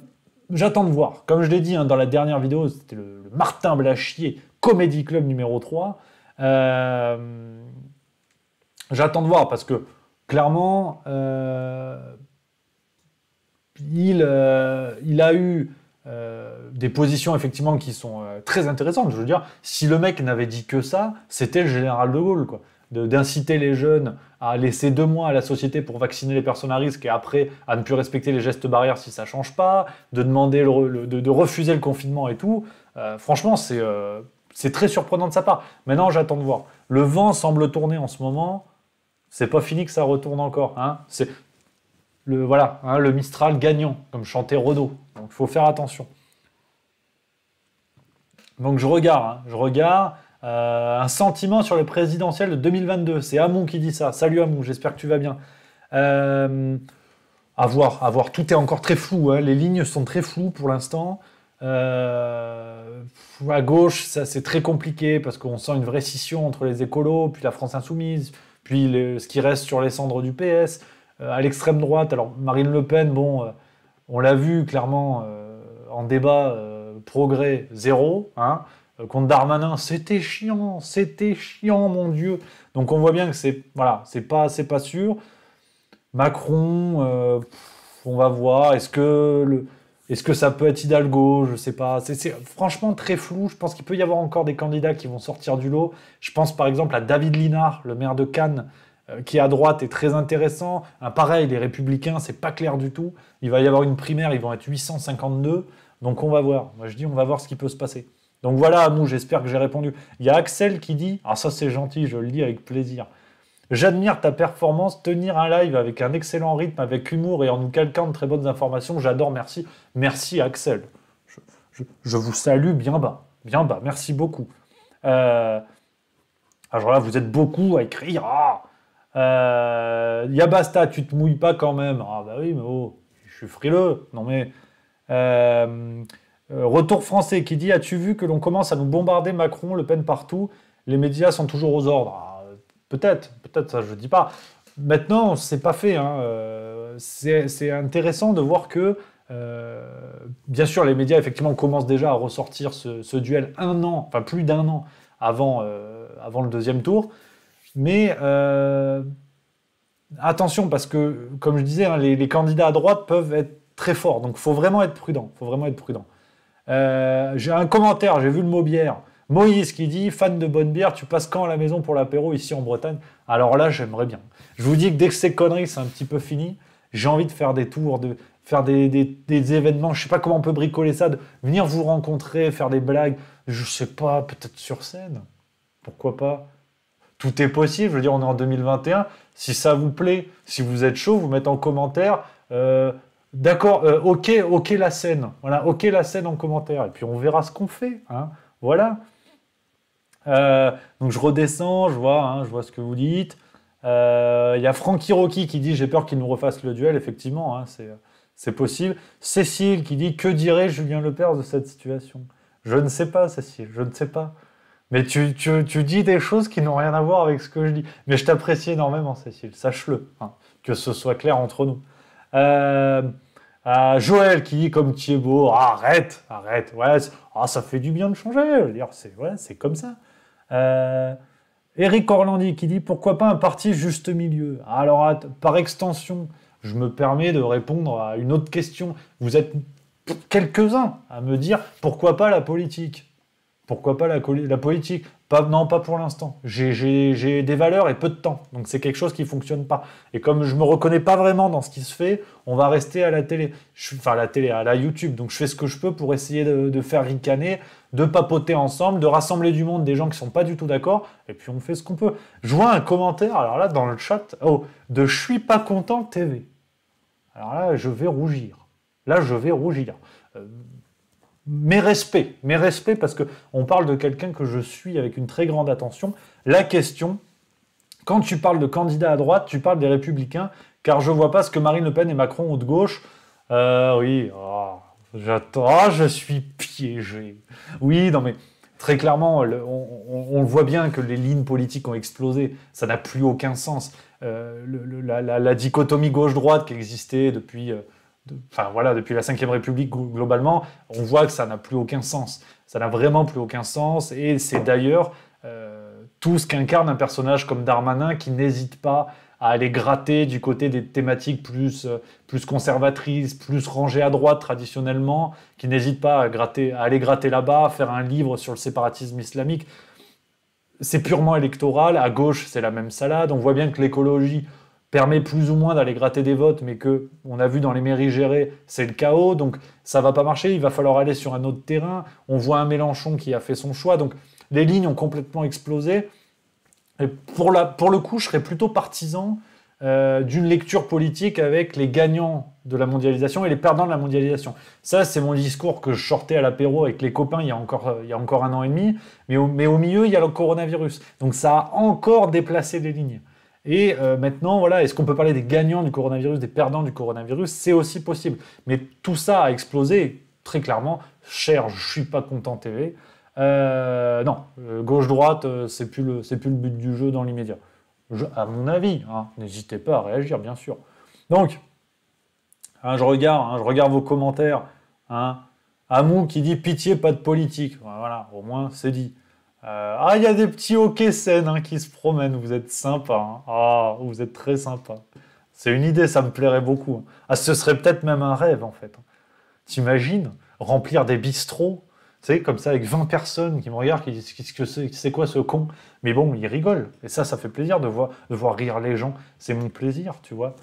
J'attends de voir. Comme je l'ai dit hein, dans la dernière vidéo, c'était le, Martin Blachier Comedy Club numéro 3. Euh, J'attends de voir parce que clairement, euh, il, euh, il a eu euh, des positions effectivement qui sont très intéressantes. Je veux dire, si le mec n'avait dit que ça, c'était le général de Gaulle, quoi. D'inciter les jeunes à laisser deux mois à la société pour vacciner les personnes à risque et après à ne plus respecter les gestes barrières si ça change pas, de demander le, de, de, refuser le confinement et tout. franchement, c'est c'est très surprenant de sa part. Maintenant, j'attends de voir. Le vent semble tourner en ce moment c'est pas fini que ça retourne encore. Hein c'est le, voilà, hein, le Mistral gagnant, comme chantait Rodo. Donc il faut faire attention. Donc je regarde, hein. je regarde. Euh, un sentiment sur le présidentiel de 2022. C'est Amon qui dit ça. Salut Amon, j'espère que tu vas bien. Euh, à voir, à voir. Tout est encore très flou. Hein. Les lignes sont très floues pour l'instant. Euh, à gauche, ça c'est très compliqué parce qu'on sent une vraie scission entre les écolos, puis la France insoumise, ce qui reste sur les cendres du PS. Euh, à l'extrême droite, alors Marine Le Pen, bon, euh, on l'a vu clairement euh, en débat, progrès zéro. Hein. Contre Darmanin, c'était chiant, c'était chiant, mon Dieu. Donc on voit bien que c'est voilà, c'est pas, c'est pas sûr. Macron, on va voir. Est-ce que le, est-ce que ça peut être Hidalgo Je sais pas. C'est franchement très flou. Je pense qu'il peut y avoir encore des candidats qui vont sortir du lot. Je pense par exemple à David Linard, le maire de Cannes, qui euh, qui à droite est très intéressant. pareil, les Républicains, c'est pas clair du tout. Il va y avoir une primaire, ils vont être 852. Donc on va voir. Moi je dis on va voir ce qui peut se passer. Donc voilà, Amou, j'espère que j'ai répondu. Il y a Axel qui dit, ah ça c'est gentil, je le lis avec plaisir. J'admire ta performance, tenir un live avec un excellent rythme, avec humour et en nous calquant de très bonnes informations. J'adore, merci. Merci Axel. Je, vous salue bien bas, bien bas. Merci beaucoup. Euh, alors là, vous êtes beaucoup à écrire. Ah euh, Yabasta, tu te mouilles pas quand même. Ah bah oui, mais oh, je suis frileux. Non mais... Euh, retour français qui dit, as-tu vu que l'on commence à nous bombarder Macron, Le Pen partout Les médias sont toujours aux ordres. Ah, Peut-être, peut-être, ça je dis pas. Maintenant, c'est pas fait. Hein. Euh, c'est intéressant de voir que, euh, bien sûr, les médias effectivement commencent déjà à ressortir ce, duel un an, enfin plus d'un an avant, euh, avant le deuxième tour. Mais attention, parce que, comme je disais, hein, les, les, candidats à droite peuvent être très forts. Donc, faut vraiment être prudent. Faut vraiment être prudent. j'ai un commentaire. J'ai vu le mot bière. Moïse qui dit fan de bonne bière, tu passes quand à la maison pour l'apéro ici en Bretagne Alors là, j'aimerais bien. Je vous dis que dès que ces conneries, c'est un petit peu fini. J'ai envie de faire des tours, de faire des, événements. Je sais pas comment on peut bricoler ça, de venir vous rencontrer, faire des blagues. Je sais pas, peut-être sur scène. Pourquoi pas Tout est possible. Je veux dire, on est en 2021. Si ça vous plaît, si vous êtes chaud, vous mettez en commentaire. Euh, d'accord, euh, ok, ok la scène. Voilà, ok la scène en commentaire. Et puis on verra ce qu'on fait. Hein. Voilà. Euh, donc je redescends, je vois, hein, je vois ce que vous dites. Euh, il y a Frankie Rocky qui dit j'ai peur qu'il nous refasse le duel, effectivement, hein, c'est possible. Cécile qui dit que dirait Julien Lepers de cette situation Je ne sais pas, Cécile, je ne sais pas. Mais tu, dis des choses qui n'ont rien à voir avec ce que je dis. Mais je t'apprécie énormément, Cécile, sache-le, hein, que ce soit clair entre nous. Euh, Joël qui dit comme Thiébaut, arrête, arrête, ouais, ah, ça fait du bien de changer, c'est ouais, comme ça. Eric euh, Orlandi qui dit pourquoi pas un parti juste milieu Alors, par extension, je me permets de répondre à une autre question. Vous êtes quelques-uns à me dire pourquoi pas la politique Pourquoi pas la politique non, pas pour l'instant. J'ai des valeurs et peu de temps. Donc c'est quelque chose qui ne fonctionne pas. Et comme je ne me reconnais pas vraiment dans ce qui se fait, on va rester à la télé. Je, enfin, à la télé, à la YouTube. Donc je fais ce que je peux pour essayer de, faire ricaner, de papoter ensemble, de rassembler du monde, des gens qui ne sont pas du tout d'accord. Et puis on fait ce qu'on peut. Je vois un commentaire, alors là, dans le chat, oh, de Je suis pas content TV. Alors là, je vais rougir. Là, je vais rougir. Euh, mes respects, mes respects, parce qu'on parle de quelqu'un que je suis avec une très grande attention. La question, quand tu parles de candidats à droite, tu parles des républicains, car je vois pas ce que Marine Le Pen et Macron ont de gauche. Euh, oui, ah, j'attends, ah, je suis piégé. Oui, non mais très clairement, on, voit bien que les lignes politiques ont explosé, ça n'a plus aucun sens. Euh, la, dichotomie gauche-droite qui existait depuis... Euh, enfin voilà, depuis la Ve République globalement, on voit que ça n'a plus aucun sens. Ça n'a vraiment plus aucun sens, et c'est d'ailleurs euh, tout ce qu'incarne un personnage comme Darmanin qui n'hésite pas à aller gratter du côté des thématiques plus, euh, plus conservatrices, plus rangées à droite traditionnellement, qui n'hésite pas à, à aller gratter là-bas, faire un livre sur le séparatisme islamique. C'est purement électoral, à gauche c'est la même salade, on voit bien que l'écologie permet plus ou moins d'aller gratter des votes, mais que on a vu dans les mairies gérées, c'est le chaos, donc ça va pas marcher, il va falloir aller sur un autre terrain. On voit un Mélenchon qui a fait son choix, donc les lignes ont complètement explosé. Et pour, le coup, je serais plutôt partisan euh, d'une lecture politique avec les gagnants de la mondialisation et les perdants de la mondialisation. Ça, c'est mon discours que je sortais à l'apéro avec les copains il y a encore, un an et demi, mais au, mais au milieu, il y a le coronavirus. Donc ça a encore déplacé les lignes. Et euh, maintenant, voilà, est-ce qu'on peut parler des gagnants du coronavirus, des perdants du coronavirus C'est aussi possible. Mais tout ça a explosé, très clairement. Cher, je suis pas content TV. Euh, non, euh, gauche-droite, c'est plus, le, plus le but du jeu dans l'immédiat. à mon avis, hein, n'hésitez pas à réagir, bien sûr. Donc, hein, je, regarde, hein, je regarde vos commentaires. Hein. Amou qui dit pitié, pas de politique. Voilà, au moins c'est dit. Euh, ah, il y a des petits hockey scènes hein, qui se promènent, vous êtes sympa. Hein. Ah, vous êtes très sympa. C'est une idée, ça me plairait beaucoup. Ah, ce serait peut-être même un rêve en fait. T'imagines remplir des bistrots, tu sais, comme ça avec 20 personnes qui me regardent, qui disent qu'est-ce que c'est, quoi ce con Mais bon, ils rigolent. Et ça, ça fait plaisir de voir, rire les gens. C'est mon plaisir, tu vois.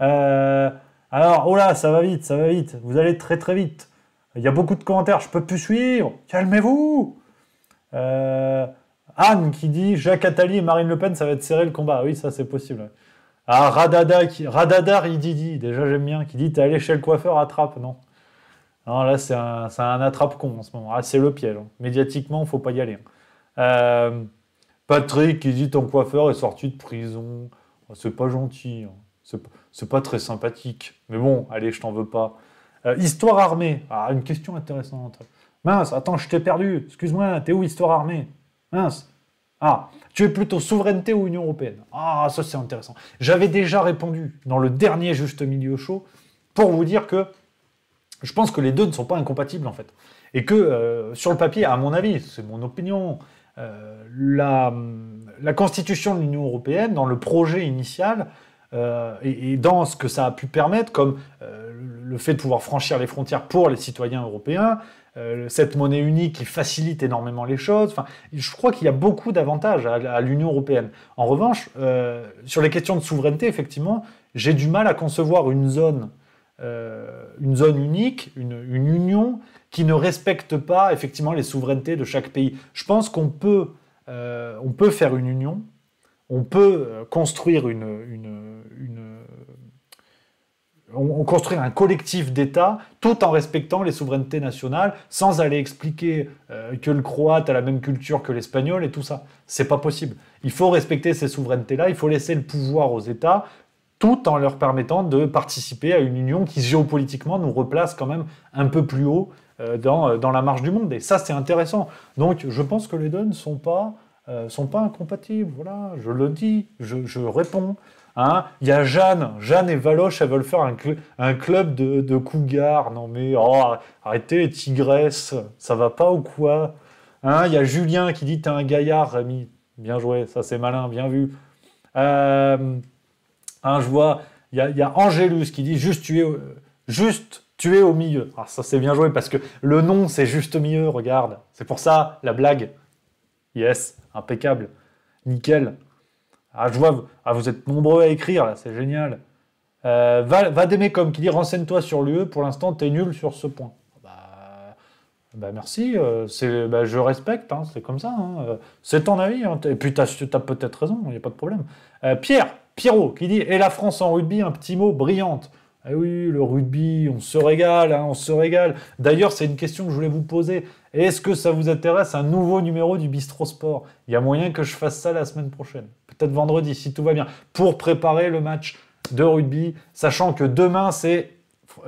Euh, alors, oh là, ça va vite, ça va vite. Vous allez très très vite. Il y a beaucoup de commentaires, je peux plus suivre. Calmez-vous. Euh, Anne qui dit Jacques Attali et Marine Le Pen, ça va être serré le combat. Ah oui, ça c'est possible. Ah, Radada, qui, Radada Rididi, déjà j'aime bien, qui dit T'es allé chez le coiffeur, attrape. Non. Non, là c'est un, un attrape-con en ce moment. Ah, c'est le piège. Hein. Médiatiquement, faut pas y aller. Hein. Euh, Patrick qui dit Ton coiffeur est sorti de prison. Oh, c'est pas gentil. Hein. C'est pas, très sympathique. Mais bon, allez, je t'en veux pas. Euh, histoire armée. Ah, une question intéressante. Mince, attends, je t'ai perdu. Excuse-moi, t'es où, histoire armée Mince. Ah, tu es plutôt souveraineté ou Union européenne Ah, ça c'est intéressant. J'avais déjà répondu dans le dernier juste milieu chaud pour vous dire que je pense que les deux ne sont pas incompatibles en fait. Et que euh, sur le papier, à mon avis, c'est mon opinion, euh, la, constitution de l'Union européenne, dans le projet initial, euh, et, dans ce que ça a pu permettre, comme le fait de pouvoir franchir les frontières pour les citoyens européens, euh, cette monnaie unique qui facilite énormément les choses. Enfin, je crois qu'il y a beaucoup d'avantages à, l'Union européenne. En revanche, euh, sur les questions de souveraineté, effectivement, j'ai du mal à concevoir une zone, euh, une zone unique, une, union qui ne respecte pas effectivement les souverainetés de chaque pays. Je pense qu'on peut, on peut faire une union, on peut construire une on, construit un collectif d'États tout en respectant les souverainetés nationales, sans aller expliquer euh, que le croate a la même culture que l'espagnol et tout ça. C'est pas possible. Il faut respecter ces souverainetés-là, il faut laisser le pouvoir aux États, tout en leur permettant de participer à une union qui géopolitiquement nous replace quand même un peu plus haut euh, euh, dans, la marche du monde. Et ça, c'est intéressant. Donc, je pense que les deux ne sont pas, sont pas incompatibles. Voilà, je le dis, je réponds. Hein. Il y a Jeanne. Jeanne et Valoche, elles veulent faire un, club de, de cougars. Non mais oh, arrêtez tigresse ça va pas ou quoi hein, Il y a Julien qui dit t'es un gaillard, Rémi. Bien joué, ça c'est malin, bien vu. Euh, hein, je vois, il y a, Angélus qui dit juste tu es, juste au milieu. Ah, ça c'est bien joué parce que le nom c'est juste au milieu, regarde. C'est pour ça la blague. Yes, impeccable, nickel. Ah, je vois, ah, vous êtes nombreux à écrire, là, c'est génial. Euh, va, d'aimer comme qui dit renseigne-toi sur l'UE, pour l'instant, t'es nul sur ce point. Bah, bah merci, euh, bah, je respecte, hein, c'est comme ça. Hein, euh, c'est ton avis, hein, et puis t'as, peut-être raison, il n'y a pas de problème. Pierre, Pierrot, qui dit Et la France en rugby, un petit mot brillante. Eh oui, le rugby, on se régale, on se régale. D'ailleurs, c'est une question que je voulais vous poser. Est-ce que ça vous intéresse un nouveau numéro du Bistro Sport Il y a moyen que je fasse ça la semaine prochaine être vendredi, si tout va bien, pour préparer le match de rugby, sachant que demain, c'est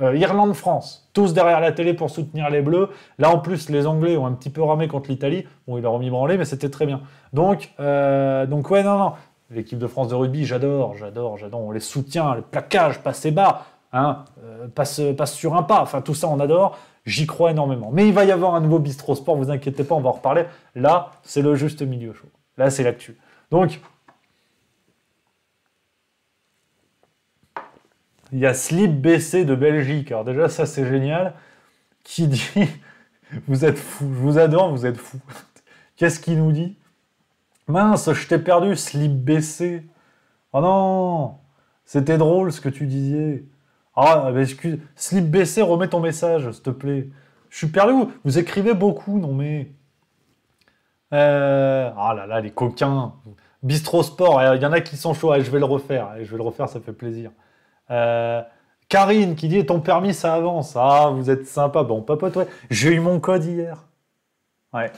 euh, Irlande-France, tous derrière la télé pour soutenir les Bleus. Là, en plus, les Anglais ont un petit peu ramé contre l'Italie. Bon, ils leur remis branlé, mais c'était très bien. Donc, euh, donc ouais, non, non. L'équipe de France de rugby, j'adore, j'adore, j'adore. On les soutient, les plaquages, passer bas, hein, euh, passe, passe sur un pas. Enfin, tout ça, on adore. J'y crois énormément. Mais il va y avoir un nouveau bistrot sport, vous inquiétez pas, on va en reparler. Là, c'est le juste milieu chaud. Là, c'est l'actu. Donc, Il y a Slip BC de Belgique. Alors déjà, ça c'est génial. Qui dit [laughs] Vous êtes fou, je vous adore, vous êtes fou. [laughs] Qu'est-ce qu'il nous dit Mince, je t'ai perdu, Slip BC. Oh non C'était drôle ce que tu disais. Ah, excuse. Slip BC, remets ton message, s'il te plaît. Je suis perdu, vous, écrivez beaucoup, non mais. Euh, ah là là, les coquins. Bistro Sport, il y en a qui sont chauds, je vais le refaire, je vais le refaire, ça fait plaisir. Euh, Karine qui dit ton permis ça avance. Ah, vous êtes sympa. Bon, papa, toi, j'ai eu mon code hier. Ouais.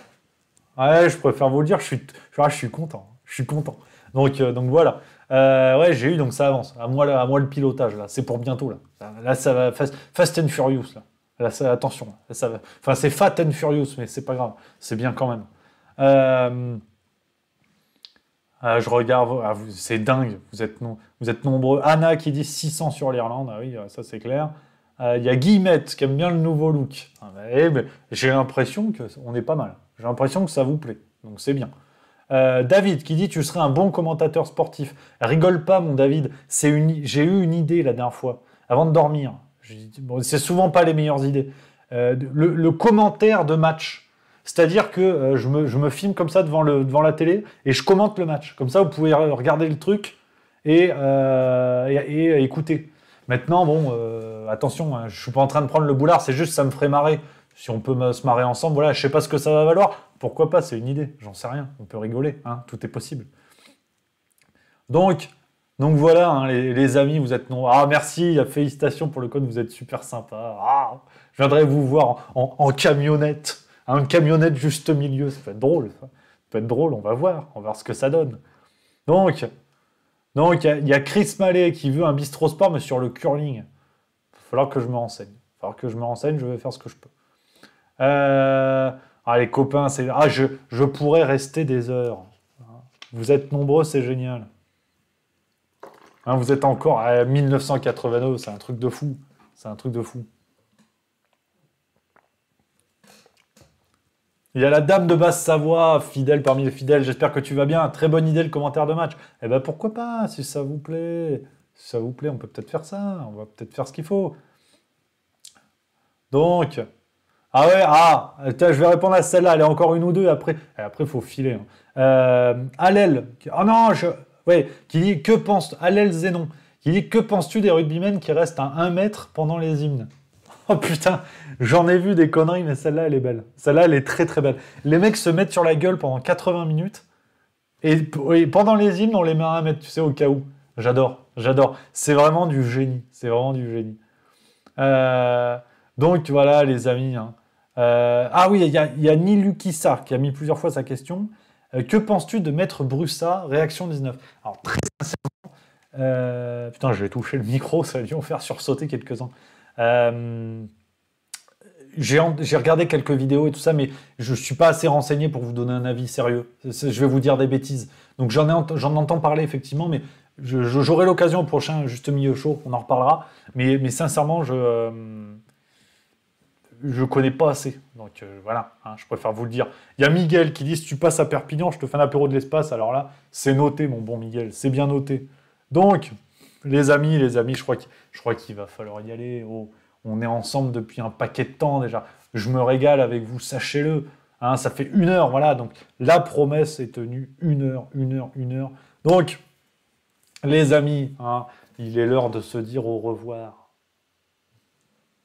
Ouais, je préfère vous le dire, je suis, ah, je suis content. Je suis content. Donc, euh, donc voilà. Euh, ouais, j'ai eu, donc ça avance. À moi, à moi le pilotage, là. C'est pour bientôt, là. Là, ça va. Fast, and Furious, là. là attention. ça va. Enfin, c'est Fat and Furious, mais c'est pas grave. C'est bien quand même. Ah, je regarde. Ah, c'est dingue. Vous êtes non. Vous êtes nombreux. Anna qui dit 600 sur l'Irlande. Ah oui, euh, ça c'est clair. Euh, il y a Guillemette qui aime bien le nouveau look. Ah, bah, eh, j'ai l'impression qu'on est pas mal. J'ai l'impression que ça vous plaît. Donc c'est bien. Euh, David qui dit Tu serais un bon commentateur sportif. Rigole pas, mon David. Une... J'ai eu une idée la dernière fois, avant de dormir. Bon, c'est souvent pas les meilleures idées. le, commentaire de match. C'est-à-dire que je me, je, me, filme comme ça devant, le, devant la télé et je commente le match. Comme ça, vous pouvez regarder le truc et, euh, euh, écoutez, Maintenant, bon, euh, attention, je hein, je suis pas en train de prendre le boulard, c'est juste ça me ferait marrer. Si on peut se marrer ensemble, voilà, je sais pas ce que ça va valoir. Pourquoi pas, c'est une idée, j'en sais rien. On peut rigoler, hein, tout est possible. Donc, donc voilà, hein, les, amis, vous êtes nombreux. Ah merci, félicitations pour le code, vous êtes super sympa. Ah, je viendrai vous voir en, camionnette, en camionnette. un hein, camionnette juste milieu, ça peut être drôle. Ça. ça peut être drôle, on va voir, on va voir ce que ça donne. Donc, non, il y, a Chris Mallet qui veut un bistrot sport, mais sur le curling. Il va falloir que je me renseigne. Il falloir que je me renseigne, je vais faire ce que je peux. Euh... Ah, les copains, c'est. Ah, je, pourrais rester des heures. Vous êtes nombreux, c'est génial. Hein, vous êtes encore à 1989, c'est un truc de fou. C'est un truc de fou. Il y a la dame de Basse-Savoie, fidèle parmi les fidèles. J'espère que tu vas bien. Très bonne idée le commentaire de match. Eh ben pourquoi pas, si ça vous plaît. ça vous plaît, on peut peut-être faire ça. On va peut-être faire ce qu'il faut. Donc, ah ouais, ah, je vais répondre à celle-là. Elle est encore une ou deux après. Eh, après, il faut filer. Hein. Euh, oh non, je, ouais, qui dit que pense Alel Zénon, qui dit que penses-tu des rugbymen qui restent à 1 mètre pendant les hymnes Oh putain, j'en ai vu des conneries, mais celle-là, elle est belle. Celle-là, elle est très très belle. Les mecs se mettent sur la gueule pendant 80 minutes. Et, pendant les hymnes, on les met à mettre, tu sais, au cas où. J'adore, j'adore. C'est vraiment du génie. C'est vraiment du génie. Euh, donc voilà, les amis. Hein. Euh, ah oui, il y a, y a qui a mis plusieurs fois sa question. Euh, que penses-tu de Maître Brussa, réaction 19 Alors très sincèrement, putain, j'ai touché le micro, ça a dû en faire sursauter quelques-uns. Euh, j'ai regardé quelques vidéos et tout ça, mais je ne suis pas assez renseigné pour vous donner un avis sérieux. Je vais vous dire des bêtises. Donc j'en j'en entends parler effectivement, mais j'aurai l'occasion au prochain Juste Milieu chaud, on en reparlera. Mais, mais sincèrement, je ne euh, connais pas assez. Donc euh, voilà, hein, je préfère vous le dire. Il y a Miguel qui dit si tu passes à Perpignan, je te fais un apéro de l'espace. Alors là, c'est noté, mon bon Miguel, c'est bien noté. Donc, les amis, les amis, je crois qu'il va falloir y aller. Oh, on est ensemble depuis un paquet de temps déjà. Je me régale avec vous, sachez-le. Hein, ça fait une heure, voilà. Donc la promesse est tenue une heure, une heure, une heure. Donc, les amis, hein, il est l'heure de se dire au revoir.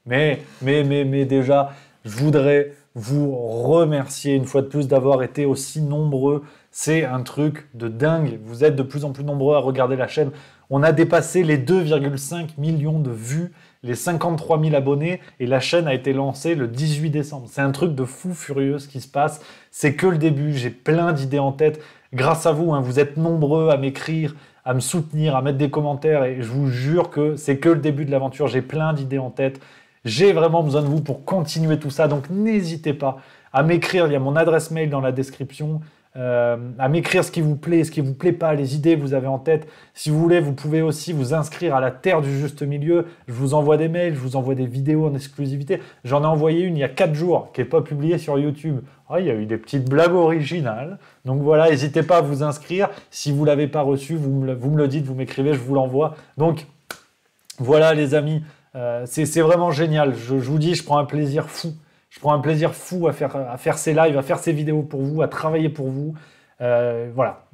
Mais, mais, mais, mais déjà, je voudrais vous remercier une fois de plus d'avoir été aussi nombreux. C'est un truc de dingue. Vous êtes de plus en plus nombreux à regarder la chaîne. On a dépassé les 2,5 millions de vues, les 53 000 abonnés, et la chaîne a été lancée le 18 décembre. C'est un truc de fou furieux ce qui se passe. C'est que le début, j'ai plein d'idées en tête. Grâce à vous, hein, vous êtes nombreux à m'écrire, à me soutenir, à mettre des commentaires, et je vous jure que c'est que le début de l'aventure. J'ai plein d'idées en tête. J'ai vraiment besoin de vous pour continuer tout ça, donc n'hésitez pas à m'écrire. Il y a mon adresse mail dans la description. Euh, à m'écrire ce qui vous plaît, ce qui vous plaît pas, les idées que vous avez en tête. Si vous voulez, vous pouvez aussi vous inscrire à la Terre du Juste Milieu. Je vous envoie des mails, je vous envoie des vidéos en exclusivité. J'en ai envoyé une il y a 4 jours qui n'est pas publiée sur YouTube. Ah, il y a eu des petites blagues originales. Donc voilà, n'hésitez pas à vous inscrire. Si vous l'avez pas reçu, vous me, le dites, vous m'écrivez, je vous l'envoie. Donc voilà les amis, euh, c'est vraiment génial. je, vous dis, je prends un plaisir fou je prends un plaisir fou à faire, ces lives, à faire ces vidéos pour vous, à travailler pour vous. Euh, voilà,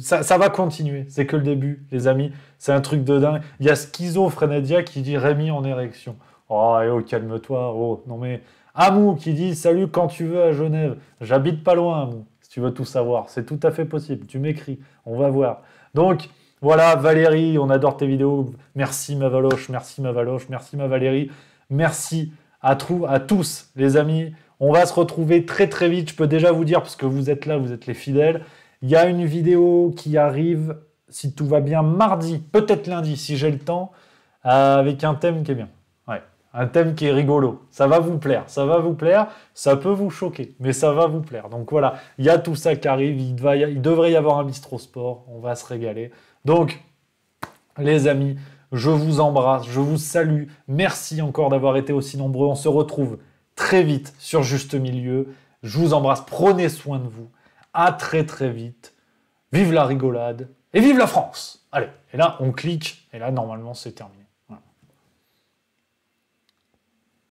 ça, va continuer. C'est que le début, les amis. C'est un truc de dingue. Il y a Schizo qui dit Rémi en érection. Oh, eh oh calme-toi. Oh, non mais. Amou qui dit Salut quand tu veux à Genève. J'habite pas loin, Amou, si tu veux tout savoir. C'est tout à fait possible. Tu m'écris. On va voir. Donc, voilà, Valérie, on adore tes vidéos. Merci ma Valoche, merci ma Valoche, merci ma Valérie. Merci à, tous, les amis. On va se retrouver très très vite. Je peux déjà vous dire, parce que vous êtes là, vous êtes les fidèles. Il y a une vidéo qui arrive, si tout va bien, mardi, peut-être lundi, si j'ai le temps, avec un thème qui est bien. Ouais, un thème qui est rigolo. Ça va vous plaire, ça va vous plaire. Ça peut vous choquer, mais ça va vous plaire. Donc voilà, il y a tout ça qui arrive. Il, il devrait y avoir un bistro sport. On va se régaler. Donc, les amis, je vous embrasse, je vous salue. Merci encore d'avoir été aussi nombreux. On se retrouve très vite sur Juste Milieu. Je vous embrasse, prenez soin de vous. À très très vite. Vive la rigolade et vive la France. Allez, et là on clique et là normalement c'est terminé.